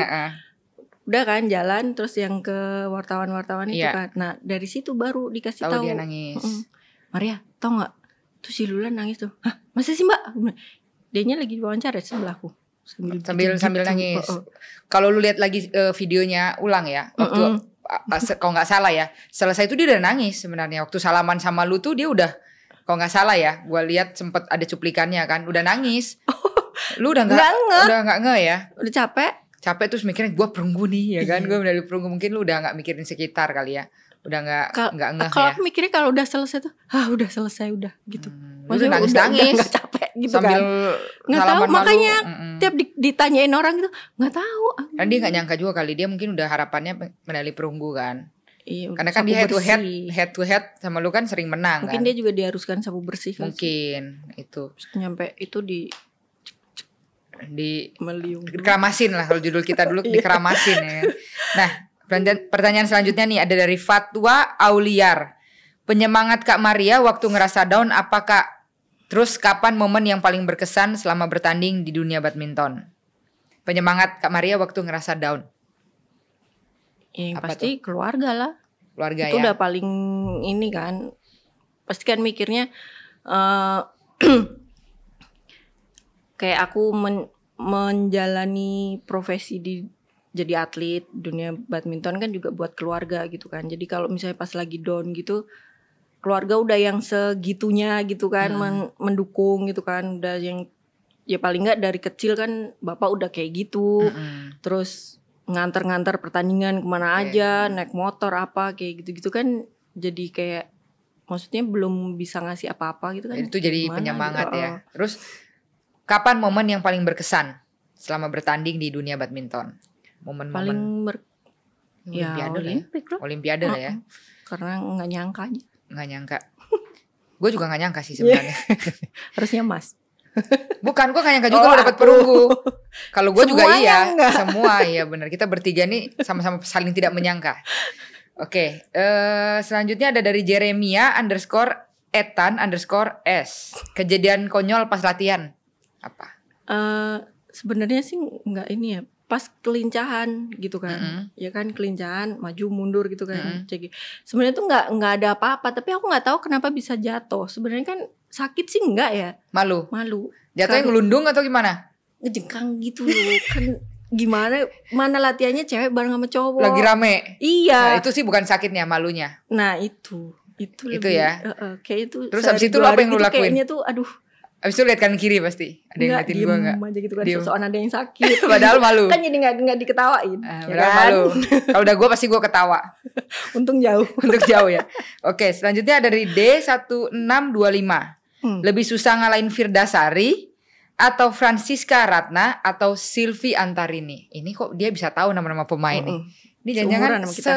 udah kan jalan terus yang ke wartawan-wartawan itu itu iya. kan. Nah, dari situ baru dikasih tahu. Tahu dia nangis. Mm -mm. Maria, tau nggak Terus si Lula nangis tuh. Hah, masa sih mbak? Dianya lagi wawancara di sebelahku. Sambil sambil, sambil gitu. nangis. Uh -uh. Kalau lu lihat lagi uh, videonya ulang ya. Waktu uh -uh. kalau nggak salah ya. Selesai itu dia udah nangis sebenarnya. Waktu salaman sama lu tuh dia udah kalau nggak salah ya. gue lihat sempet ada cuplikannya kan. Udah nangis. lu udah nggak udah nggak nge ya. Udah capek capek terus mikirnya gue perunggu nih ya kan iya. gue dari perunggu mungkin lu udah nggak mikirin sekitar kali ya udah nggak nggak ngeh kalau ya. aku mikirnya kalau udah selesai tuh ah udah selesai udah gitu hmm, maksudnya nangis udah, nangis udah, capek gitu kan. Sambil kan nggak tahu makanya mm tiap ditanyain orang gitu nggak tahu Kan dia nggak nyangka juga kali dia mungkin udah harapannya medali perunggu kan Iya, Karena kan dia head to head, head to head sama lu kan sering menang Mungkin kan. dia juga diharuskan sapu bersih kan. Mungkin itu. Nyampe itu di di meliung dikeramasin lah kalau judul kita dulu iya. dikeramasin ya. Nah, Pertanyaan selanjutnya nih ada dari Fatwa Auliar. Penyemangat Kak Maria waktu ngerasa down apakah terus kapan momen yang paling berkesan selama bertanding di dunia badminton? Penyemangat Kak Maria waktu ngerasa down. yang Apa pasti tuh? keluarga lah. Keluarga Itu ya. udah paling ini kan. Pasti kan mikirnya uh, kayak aku men menjalani profesi di jadi atlet dunia badminton kan juga buat keluarga gitu kan jadi kalau misalnya pas lagi down gitu keluarga udah yang segitunya gitu kan hmm. mendukung gitu kan udah yang ya paling nggak dari kecil kan bapak udah kayak gitu hmm. terus ngantar-ngantar pertandingan kemana aja hmm. naik motor apa kayak gitu-gitu kan jadi kayak maksudnya belum bisa ngasih apa-apa gitu kan itu jadi Gimana penyemangat gitu. ya terus kapan momen yang paling berkesan selama bertanding di dunia badminton momen-momen paling ber ya, Olimpiade ya. Olimpik lah ya. Olimpiade lah ya. Karena nggak nyangka aja. Nggak nyangka. gue juga nggak nyangka sih iya. sebenarnya. Harusnya emas. Bukan, gue nggak nyangka juga oh, lo dapet perunggu. Kalau gue juga iya, enggak. semua iya benar. Kita bertiga nih sama-sama saling tidak menyangka. Oke, okay, uh, eh, selanjutnya ada dari Jeremia underscore Etan underscore S. Kejadian konyol pas latihan apa? Uh, Sebenarnya sih nggak ini ya pas kelincahan gitu kan mm -hmm. ya kan kelincahan maju mundur gitu kan mm -hmm. sebenarnya tuh nggak nggak ada apa-apa tapi aku nggak tahu kenapa bisa jatuh sebenarnya kan sakit sih nggak ya malu malu jatuhnya ngelundung atau gimana ngejengkang gitu loh kan gimana mana latihannya cewek bareng sama cowok lagi rame iya nah, itu sih bukan sakitnya malunya nah itu itu, itu ya uh, uh, kayak itu terus habis itu apa yang lo gitu lakuin kayaknya tuh aduh Abis itu lihat kanan kiri pasti. Ada yang ngeliatin gue enggak? aja gitu kan. Diem. Soalnya ada yang sakit. padahal malu. Kan jadi gak, gak diketawain. Eh, ya padahal kan? malu. Kalau udah gue pasti gue ketawa. Untung jauh. Untung jauh ya. Oke selanjutnya ada dari D1625. Hmm. Lebih susah ngalahin Firdasari atau Francisca Ratna atau Silvi Antarini. Ini kok dia bisa tahu nama-nama pemain mm -hmm. nih. Ini jangan-jangan se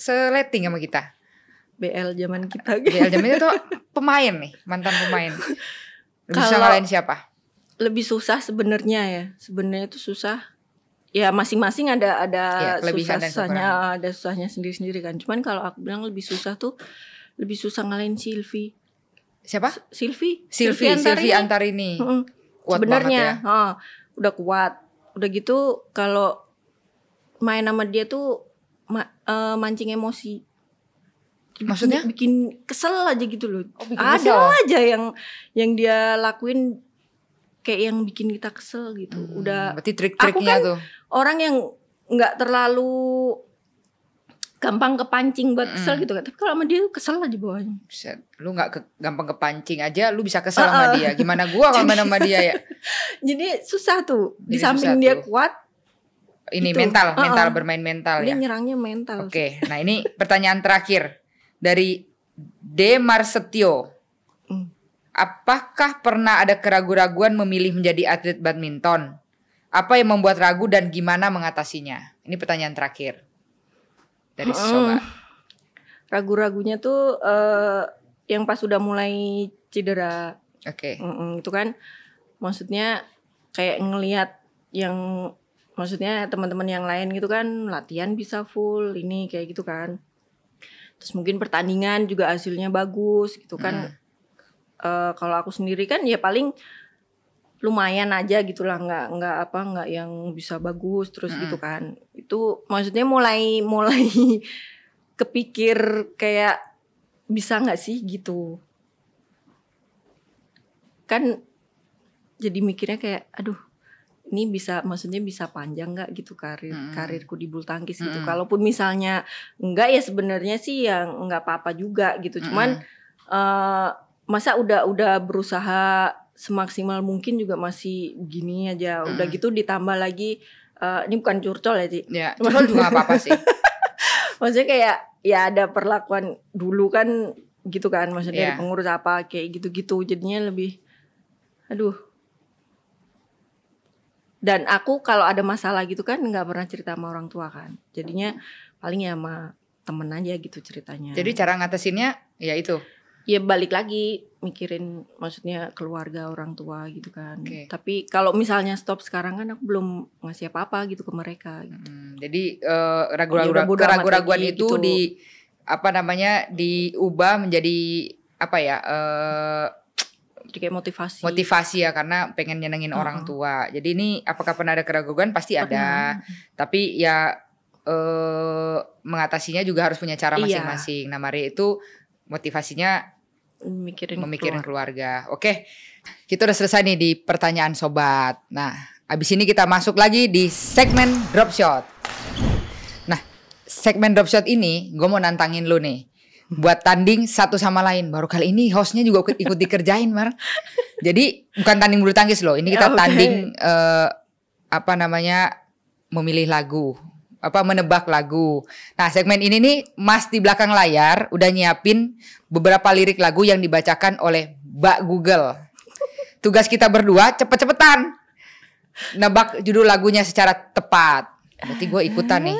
seleting sama kita. BL zaman kita. BL zaman itu pemain nih, mantan pemain. Lebih kalau susah ngalahin siapa? Lebih susah sebenarnya ya. Sebenarnya itu susah. Ya masing-masing ada ada ya, susahnya, ah, ada susahnya sendiri-sendiri kan. Cuman kalau aku bilang lebih susah tuh lebih susah ngalahin Silvi. Siapa? Silvi. Silvi, Silvi antar ini Hmm. Sebenarnya, ya. oh, udah kuat. Udah gitu kalau main sama dia tuh ma uh, mancing emosi. Maksudnya bikin kesel aja gitu loh. Oh, Ada kesel. aja yang yang dia lakuin kayak yang bikin kita kesel gitu. Hmm, Udah berarti trik-triknya kan tuh. Orang yang nggak terlalu gampang kepancing buat kesel mm. gitu kan. Tapi kalau sama dia kesel aja bawahnya. Set. Lu gak ke, gampang kepancing aja lu bisa kesel uh, sama dia. Gimana gua kalau sama dia ya? Jadi susah tuh. Jadi Di samping dia tuh. kuat ini gitu. mental, mental uh, uh. bermain mental dia ya. Dia nyerangnya mental. Oke, okay. nah ini pertanyaan terakhir dari D. Marsetio. Hmm. Apakah pernah ada keraguan-raguan memilih menjadi atlet badminton? Apa yang membuat ragu dan gimana mengatasinya? Ini pertanyaan terakhir dari hmm. Soba. Ragu-ragunya tuh uh, yang pas sudah mulai cedera. Oke. Okay. itu kan maksudnya kayak ngelihat yang maksudnya teman-teman yang lain gitu kan latihan bisa full ini kayak gitu kan terus mungkin pertandingan juga hasilnya bagus gitu kan hmm. e, kalau aku sendiri kan ya paling lumayan aja gitulah nggak nggak apa nggak yang bisa bagus terus gitu hmm. gitu kan itu maksudnya mulai mulai kepikir kayak bisa nggak sih gitu kan jadi mikirnya kayak aduh ini bisa maksudnya bisa panjang nggak gitu karir hmm. karirku di bulu tangkis gitu. Hmm. Kalaupun misalnya enggak ya sebenarnya sih yang nggak apa-apa juga gitu. Cuman hmm. uh, masa udah udah berusaha semaksimal mungkin juga masih gini aja. Udah hmm. gitu ditambah lagi uh, ini bukan curcol ya, sih. Ya, curcol juga apa-apa sih. maksudnya kayak ya ada perlakuan dulu kan gitu kan maksudnya yeah. pengurus apa kayak gitu-gitu jadinya lebih aduh dan aku kalau ada masalah gitu kan nggak pernah cerita sama orang tua kan jadinya paling ya sama temen aja gitu ceritanya jadi cara ngatasinnya ya itu ya balik lagi mikirin maksudnya keluarga orang tua gitu kan okay. tapi kalau misalnya stop sekarang kan aku belum ngasih apa apa gitu ke mereka gitu. hmm, jadi uh, ragu-ragu raguan itu gitu. di apa namanya diubah menjadi apa ya uh, jadi kayak motivasi motivasi ya karena pengen nyenengin uh orang tua jadi ini apakah pernah ada keraguan pasti ada tapi ya eh, mengatasinya juga harus punya cara iya. masing-masing iya. nah Maria itu motivasinya mikirin memikirin keluarga. keluarga. Oke, kita udah selesai nih di pertanyaan sobat. Nah, abis ini kita masuk lagi di segmen drop shot. Nah, segmen drop shot ini gue mau nantangin lu nih buat tanding satu sama lain. Baru kali ini hostnya juga ikut dikerjain, Mar. Jadi bukan tanding bulu tangkis loh. Ini kita ya, okay. tanding uh, apa namanya memilih lagu, apa menebak lagu. Nah, segmen ini nih Mas di belakang layar udah nyiapin beberapa lirik lagu yang dibacakan oleh Mbak Google. Tugas kita berdua cepet-cepetan nebak judul lagunya secara tepat. Berarti gue ikutan nih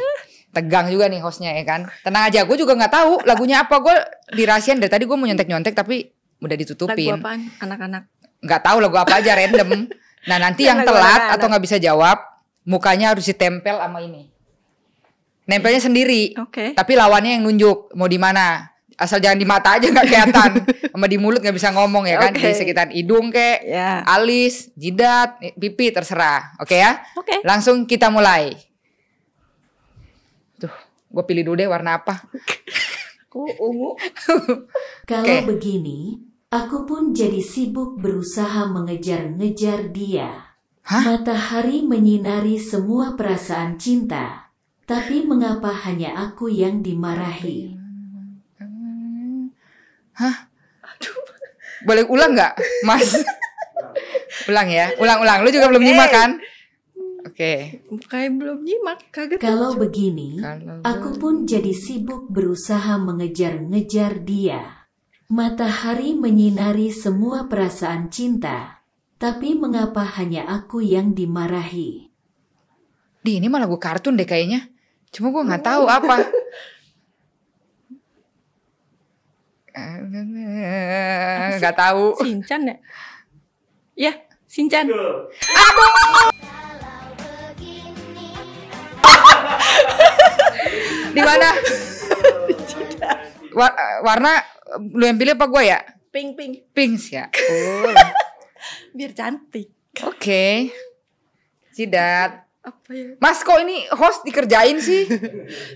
tegang juga nih hostnya ya kan. Tenang aja, gue juga nggak tahu lagunya apa. Gue dirahasiain dari tadi gue mau nyontek-nyontek tapi udah ditutupin. Lagu apaan? Anak-anak. Nggak tahu lagu apa aja random. Nah nanti yang telat atau nggak bisa jawab, mukanya harus ditempel sama ini. Nempelnya sendiri. Oke. Okay. Tapi lawannya yang nunjuk mau di mana. Asal jangan di mata aja nggak kelihatan, sama di mulut nggak bisa ngomong ya kan, okay. di sekitar hidung kek, yeah. alis, jidat, pipi terserah, oke okay ya? Oke. Okay. Langsung kita mulai gue pilih dulu deh warna apa aku ungu kalau okay. begini aku pun jadi sibuk berusaha mengejar-ngejar dia Hah? matahari menyinari semua perasaan cinta tapi mengapa hanya aku yang dimarahi Hah? Boleh ulang nggak, Mas? ulang ya, ulang-ulang. Lu juga okay. belum nyimak kan? Oke. Okay. Kayak belum nyimak, kaget. Kalau aja. begini, Kalau aku pun jadi sibuk berusaha mengejar-ngejar dia. Matahari menyinari semua perasaan cinta, tapi mengapa hanya aku yang dimarahi? Di ini malah gue kartun deh kayaknya. Cuma gue nggak tahu apa. Gak tahu. Sinchan ya? Ya, sinchan. Aduh. di mana? War warna lu yang pilih apa gue ya? Pink pink. Pink sih ya. Oh. Biar cantik. Oke. Okay. Cidat. Apa ya? Mas kok ini host dikerjain sih?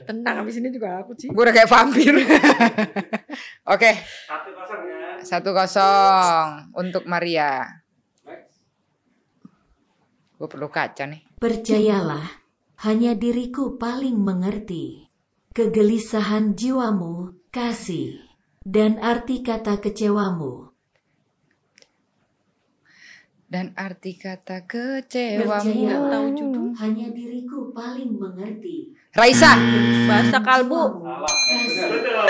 Tenang, abis ini juga aku sih. Gue udah kayak vampir. Oke. okay. Satu kosong ya. Satu kosong untuk Maria. Gue perlu kaca nih. Percayalah hanya diriku paling mengerti. Kegelisahan jiwamu, kasih, dan arti kata kecewamu. Dan arti kata kecewamu. tahu judul. Hanya diriku paling mengerti. Raisa, bahasa kalbu.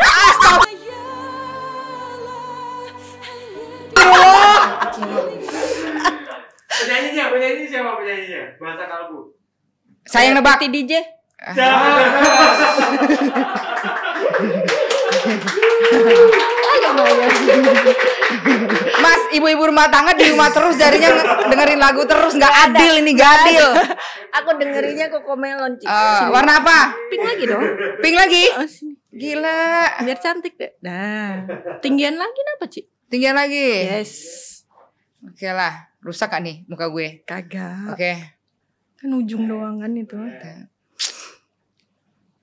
Astagfirullah. Penyanyinya, penyanyinya siapa penyanyinya? Bahasa kalbu. Saya yang nebak. DJ. Mas, ibu-ibu rumah tangga di rumah terus jarinya dengerin lagu terus nggak adil ini nggak adil. Aku dengerinnya kok cik. Uh, warna apa? Pink lagi dong. Pink lagi? Oh, Gila. Biar cantik deh. Nah, tinggian lagi apa cik? Tinggian lagi. Yes. Oke okay lah, rusak kan nih muka gue? Kagak. Oke. Okay kan ujung doang itu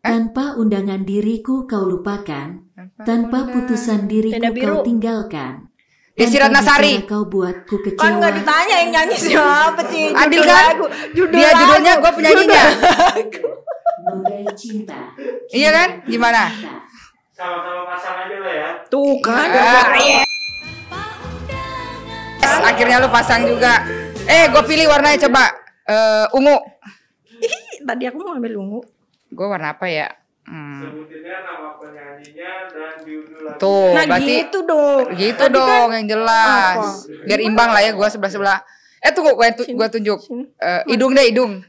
tanpa undangan diriku kau lupakan tanpa putusan diriku kau tinggalkan Desirat ya, Nasari, Kau buatku kan kecewa. Kan nggak ditanya yang nyanyi siapa sih? Adil kan? Lagu. Judul Dia judulnya, gue penyanyinya. cinta. Iya kan? Gimana? Sama-sama pasang aja lah ya. Tuh kan. Iya. Akhirnya lu pasang juga. Eh, gue pilih warnanya coba uh, ungu. Ih, tadi aku mau ambil ungu. Gue warna apa ya? Hmm. Tuh, nah, berarti gitu dong. Gitu tadi kan dong kan, yang jelas. Apa? Oh, oh. Biar imbang lah ya gue sebelah-sebelah. Eh tunggu, gue tu, gua tunjuk. Uh, hidung deh, hidung.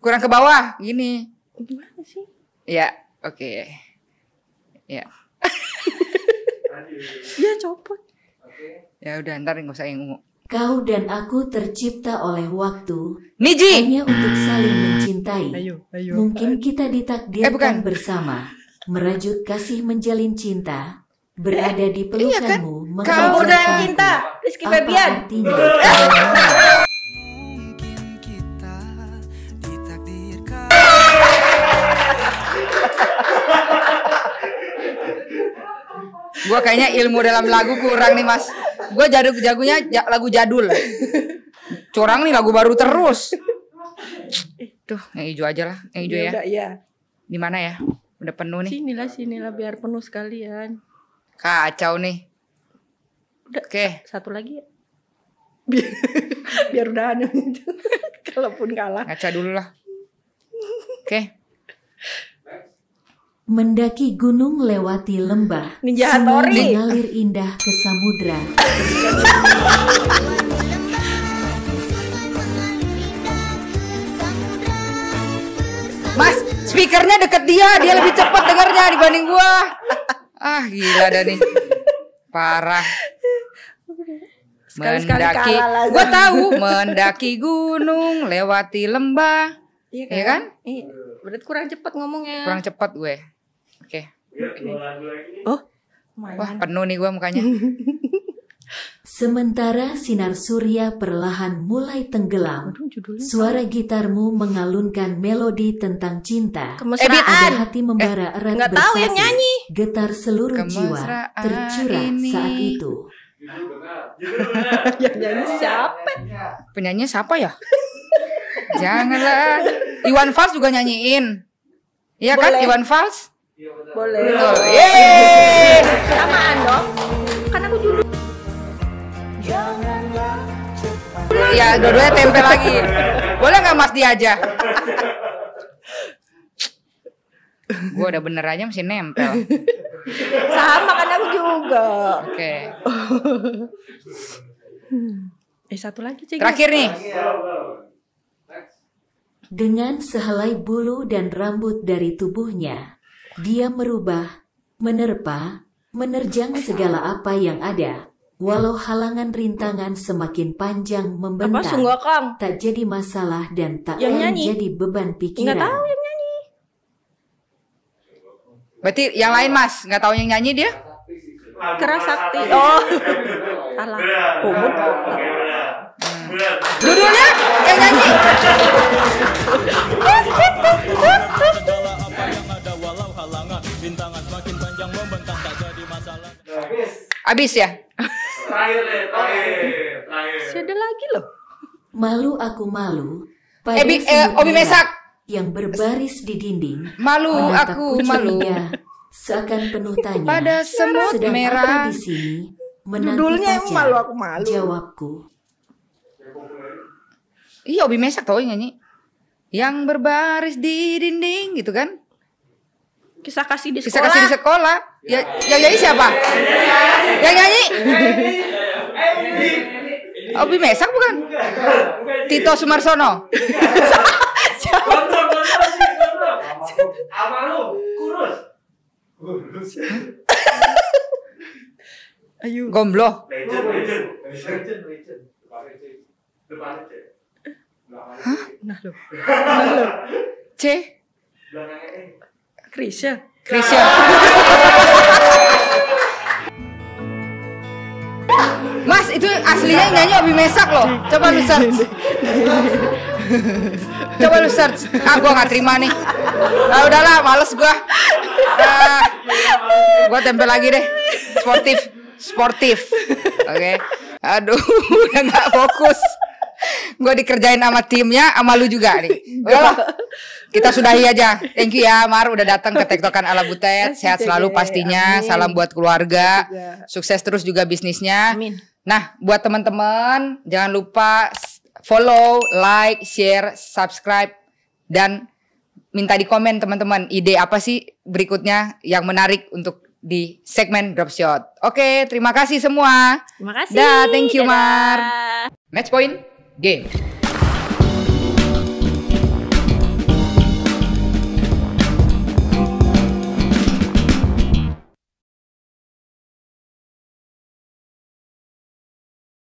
Kurang ke bawah, gini. Gimana sih? Ya, oke. Okay. Ya. ya copot. Ya udah ntar nggak usah yang ungu. Kau dan aku tercipta oleh waktu Niji. hanya untuk saling hmm. mencintai. Ayo, ayo, Mungkin kita ditakdirkan eh, bukan. bersama merajut kasih menjalin cinta, berada di pelukanmu, iya kan? Kau dan cinta, Rizky Febian. Gua kayaknya ilmu dalam lagu kurang nih mas gue jago jagonya lagu jadul. Curang nih lagu baru terus. tuh yang hijau aja lah, yang hijau ya. Iya. Di mana ya? Udah penuh nih. sini lah sini lah biar penuh sekalian. Kacau nih. Udah. Oke. Satu lagi ya. Biar, biar aneh Kalaupun kalah. Ngaca dulu lah. Oke. Okay mendaki gunung lewati lembah, sungai mengalir indah ke samudra. Mas, speakernya deket dia, dia lebih cepat dengarnya dibanding gua. Ah, gila Dani, Parah. Sekali-sekali mendaki, gua tahu mendaki gunung, lewati lembah, iya kan? Ya kan? Iya. Berarti kurang cepat ngomongnya. Kurang cepat gue. Oke. Okay. Oh, wah penuh nih gue mukanya. Sementara sinar surya perlahan mulai tenggelam, suara gitarmu mengalunkan melodi tentang cinta. Kemesraan. Ada hati membara eh, erat bersatu. tahu yang nyanyi. Getar seluruh Kemesraan jiwa tercurah ini. saat itu. yang nyanyi siapa? Penyanyi siapa ya? Janganlah. Iwan Fals juga nyanyiin. Iya kan Iwan Fals? Boleh. oh, iya, Samaan dong. Iya. karena aku dulu. Ya, dua-duanya tempel lagi. Boleh nggak Mas dia aja? gue udah bener aja mesti nempel. Sama kan aku juga. Oke. Okay. eh satu lagi cek. Terakhir nih. Dengan sehelai bulu dan rambut dari tubuhnya, dia merubah, menerpa, menerjang segala apa yang ada. Walau halangan rintangan semakin panjang membentang, apa, tak jadi masalah dan tak yang lain jadi beban pikiran. Nggak tahu yang nyanyi. Berarti yang lain mas, nggak tahu yang nyanyi dia? Keras sakti. Oh. oh, salah. Kumut. Dudunya yang nyanyi. abis ya? Terakhir deh, terakhir, terakhir. lagi loh. Malu aku malu. Pada Ebi, eh, eh Obi Mesak. Yang berbaris di dinding. Malu aku malu. Seakan penuh tanya. Pada semut sedang merah. Apa di sini Judulnya pacar. malu aku malu. Jawabku. Iya Obi Mesak tau nyanyi. Yang berbaris di dinding gitu kan? Kisah kasih di sekolah. Kisah kasih di sekolah. Ya, ya yang nyanyi siapa? Yang nyanyi? Obi Mesak bukan? Tito Sumarsono. ya, Kurus. Ayo. ya, ya, ya, ya, ya, ya, ya, Hah? Nah ya, Nah ya, C. ya, ya, Krisya. Krisya. Mas itu aslinya nyanyi lebih Mesak loh. Coba lu search. Coba lu search. Ah gua nggak terima nih. Ah udahlah, males gua. Ah, gua tempel lagi deh. Sportif, sportif. Oke. Okay. Aduh, udah gak fokus gue dikerjain sama timnya, sama lu juga nih. Udah kita sudahi aja. Thank you ya Mar udah datang ke Tektokan ala Butet. Sehat selalu ya. pastinya. Amin. Salam buat keluarga. Sukses terus juga bisnisnya. Amin. Nah, buat teman-teman jangan lupa follow, like, share, subscribe dan minta di komen teman-teman ide apa sih berikutnya yang menarik untuk di segmen drop shot. Oke, terima kasih semua. Terima kasih. Dah, thank you Dadah. Mar. Match point. game.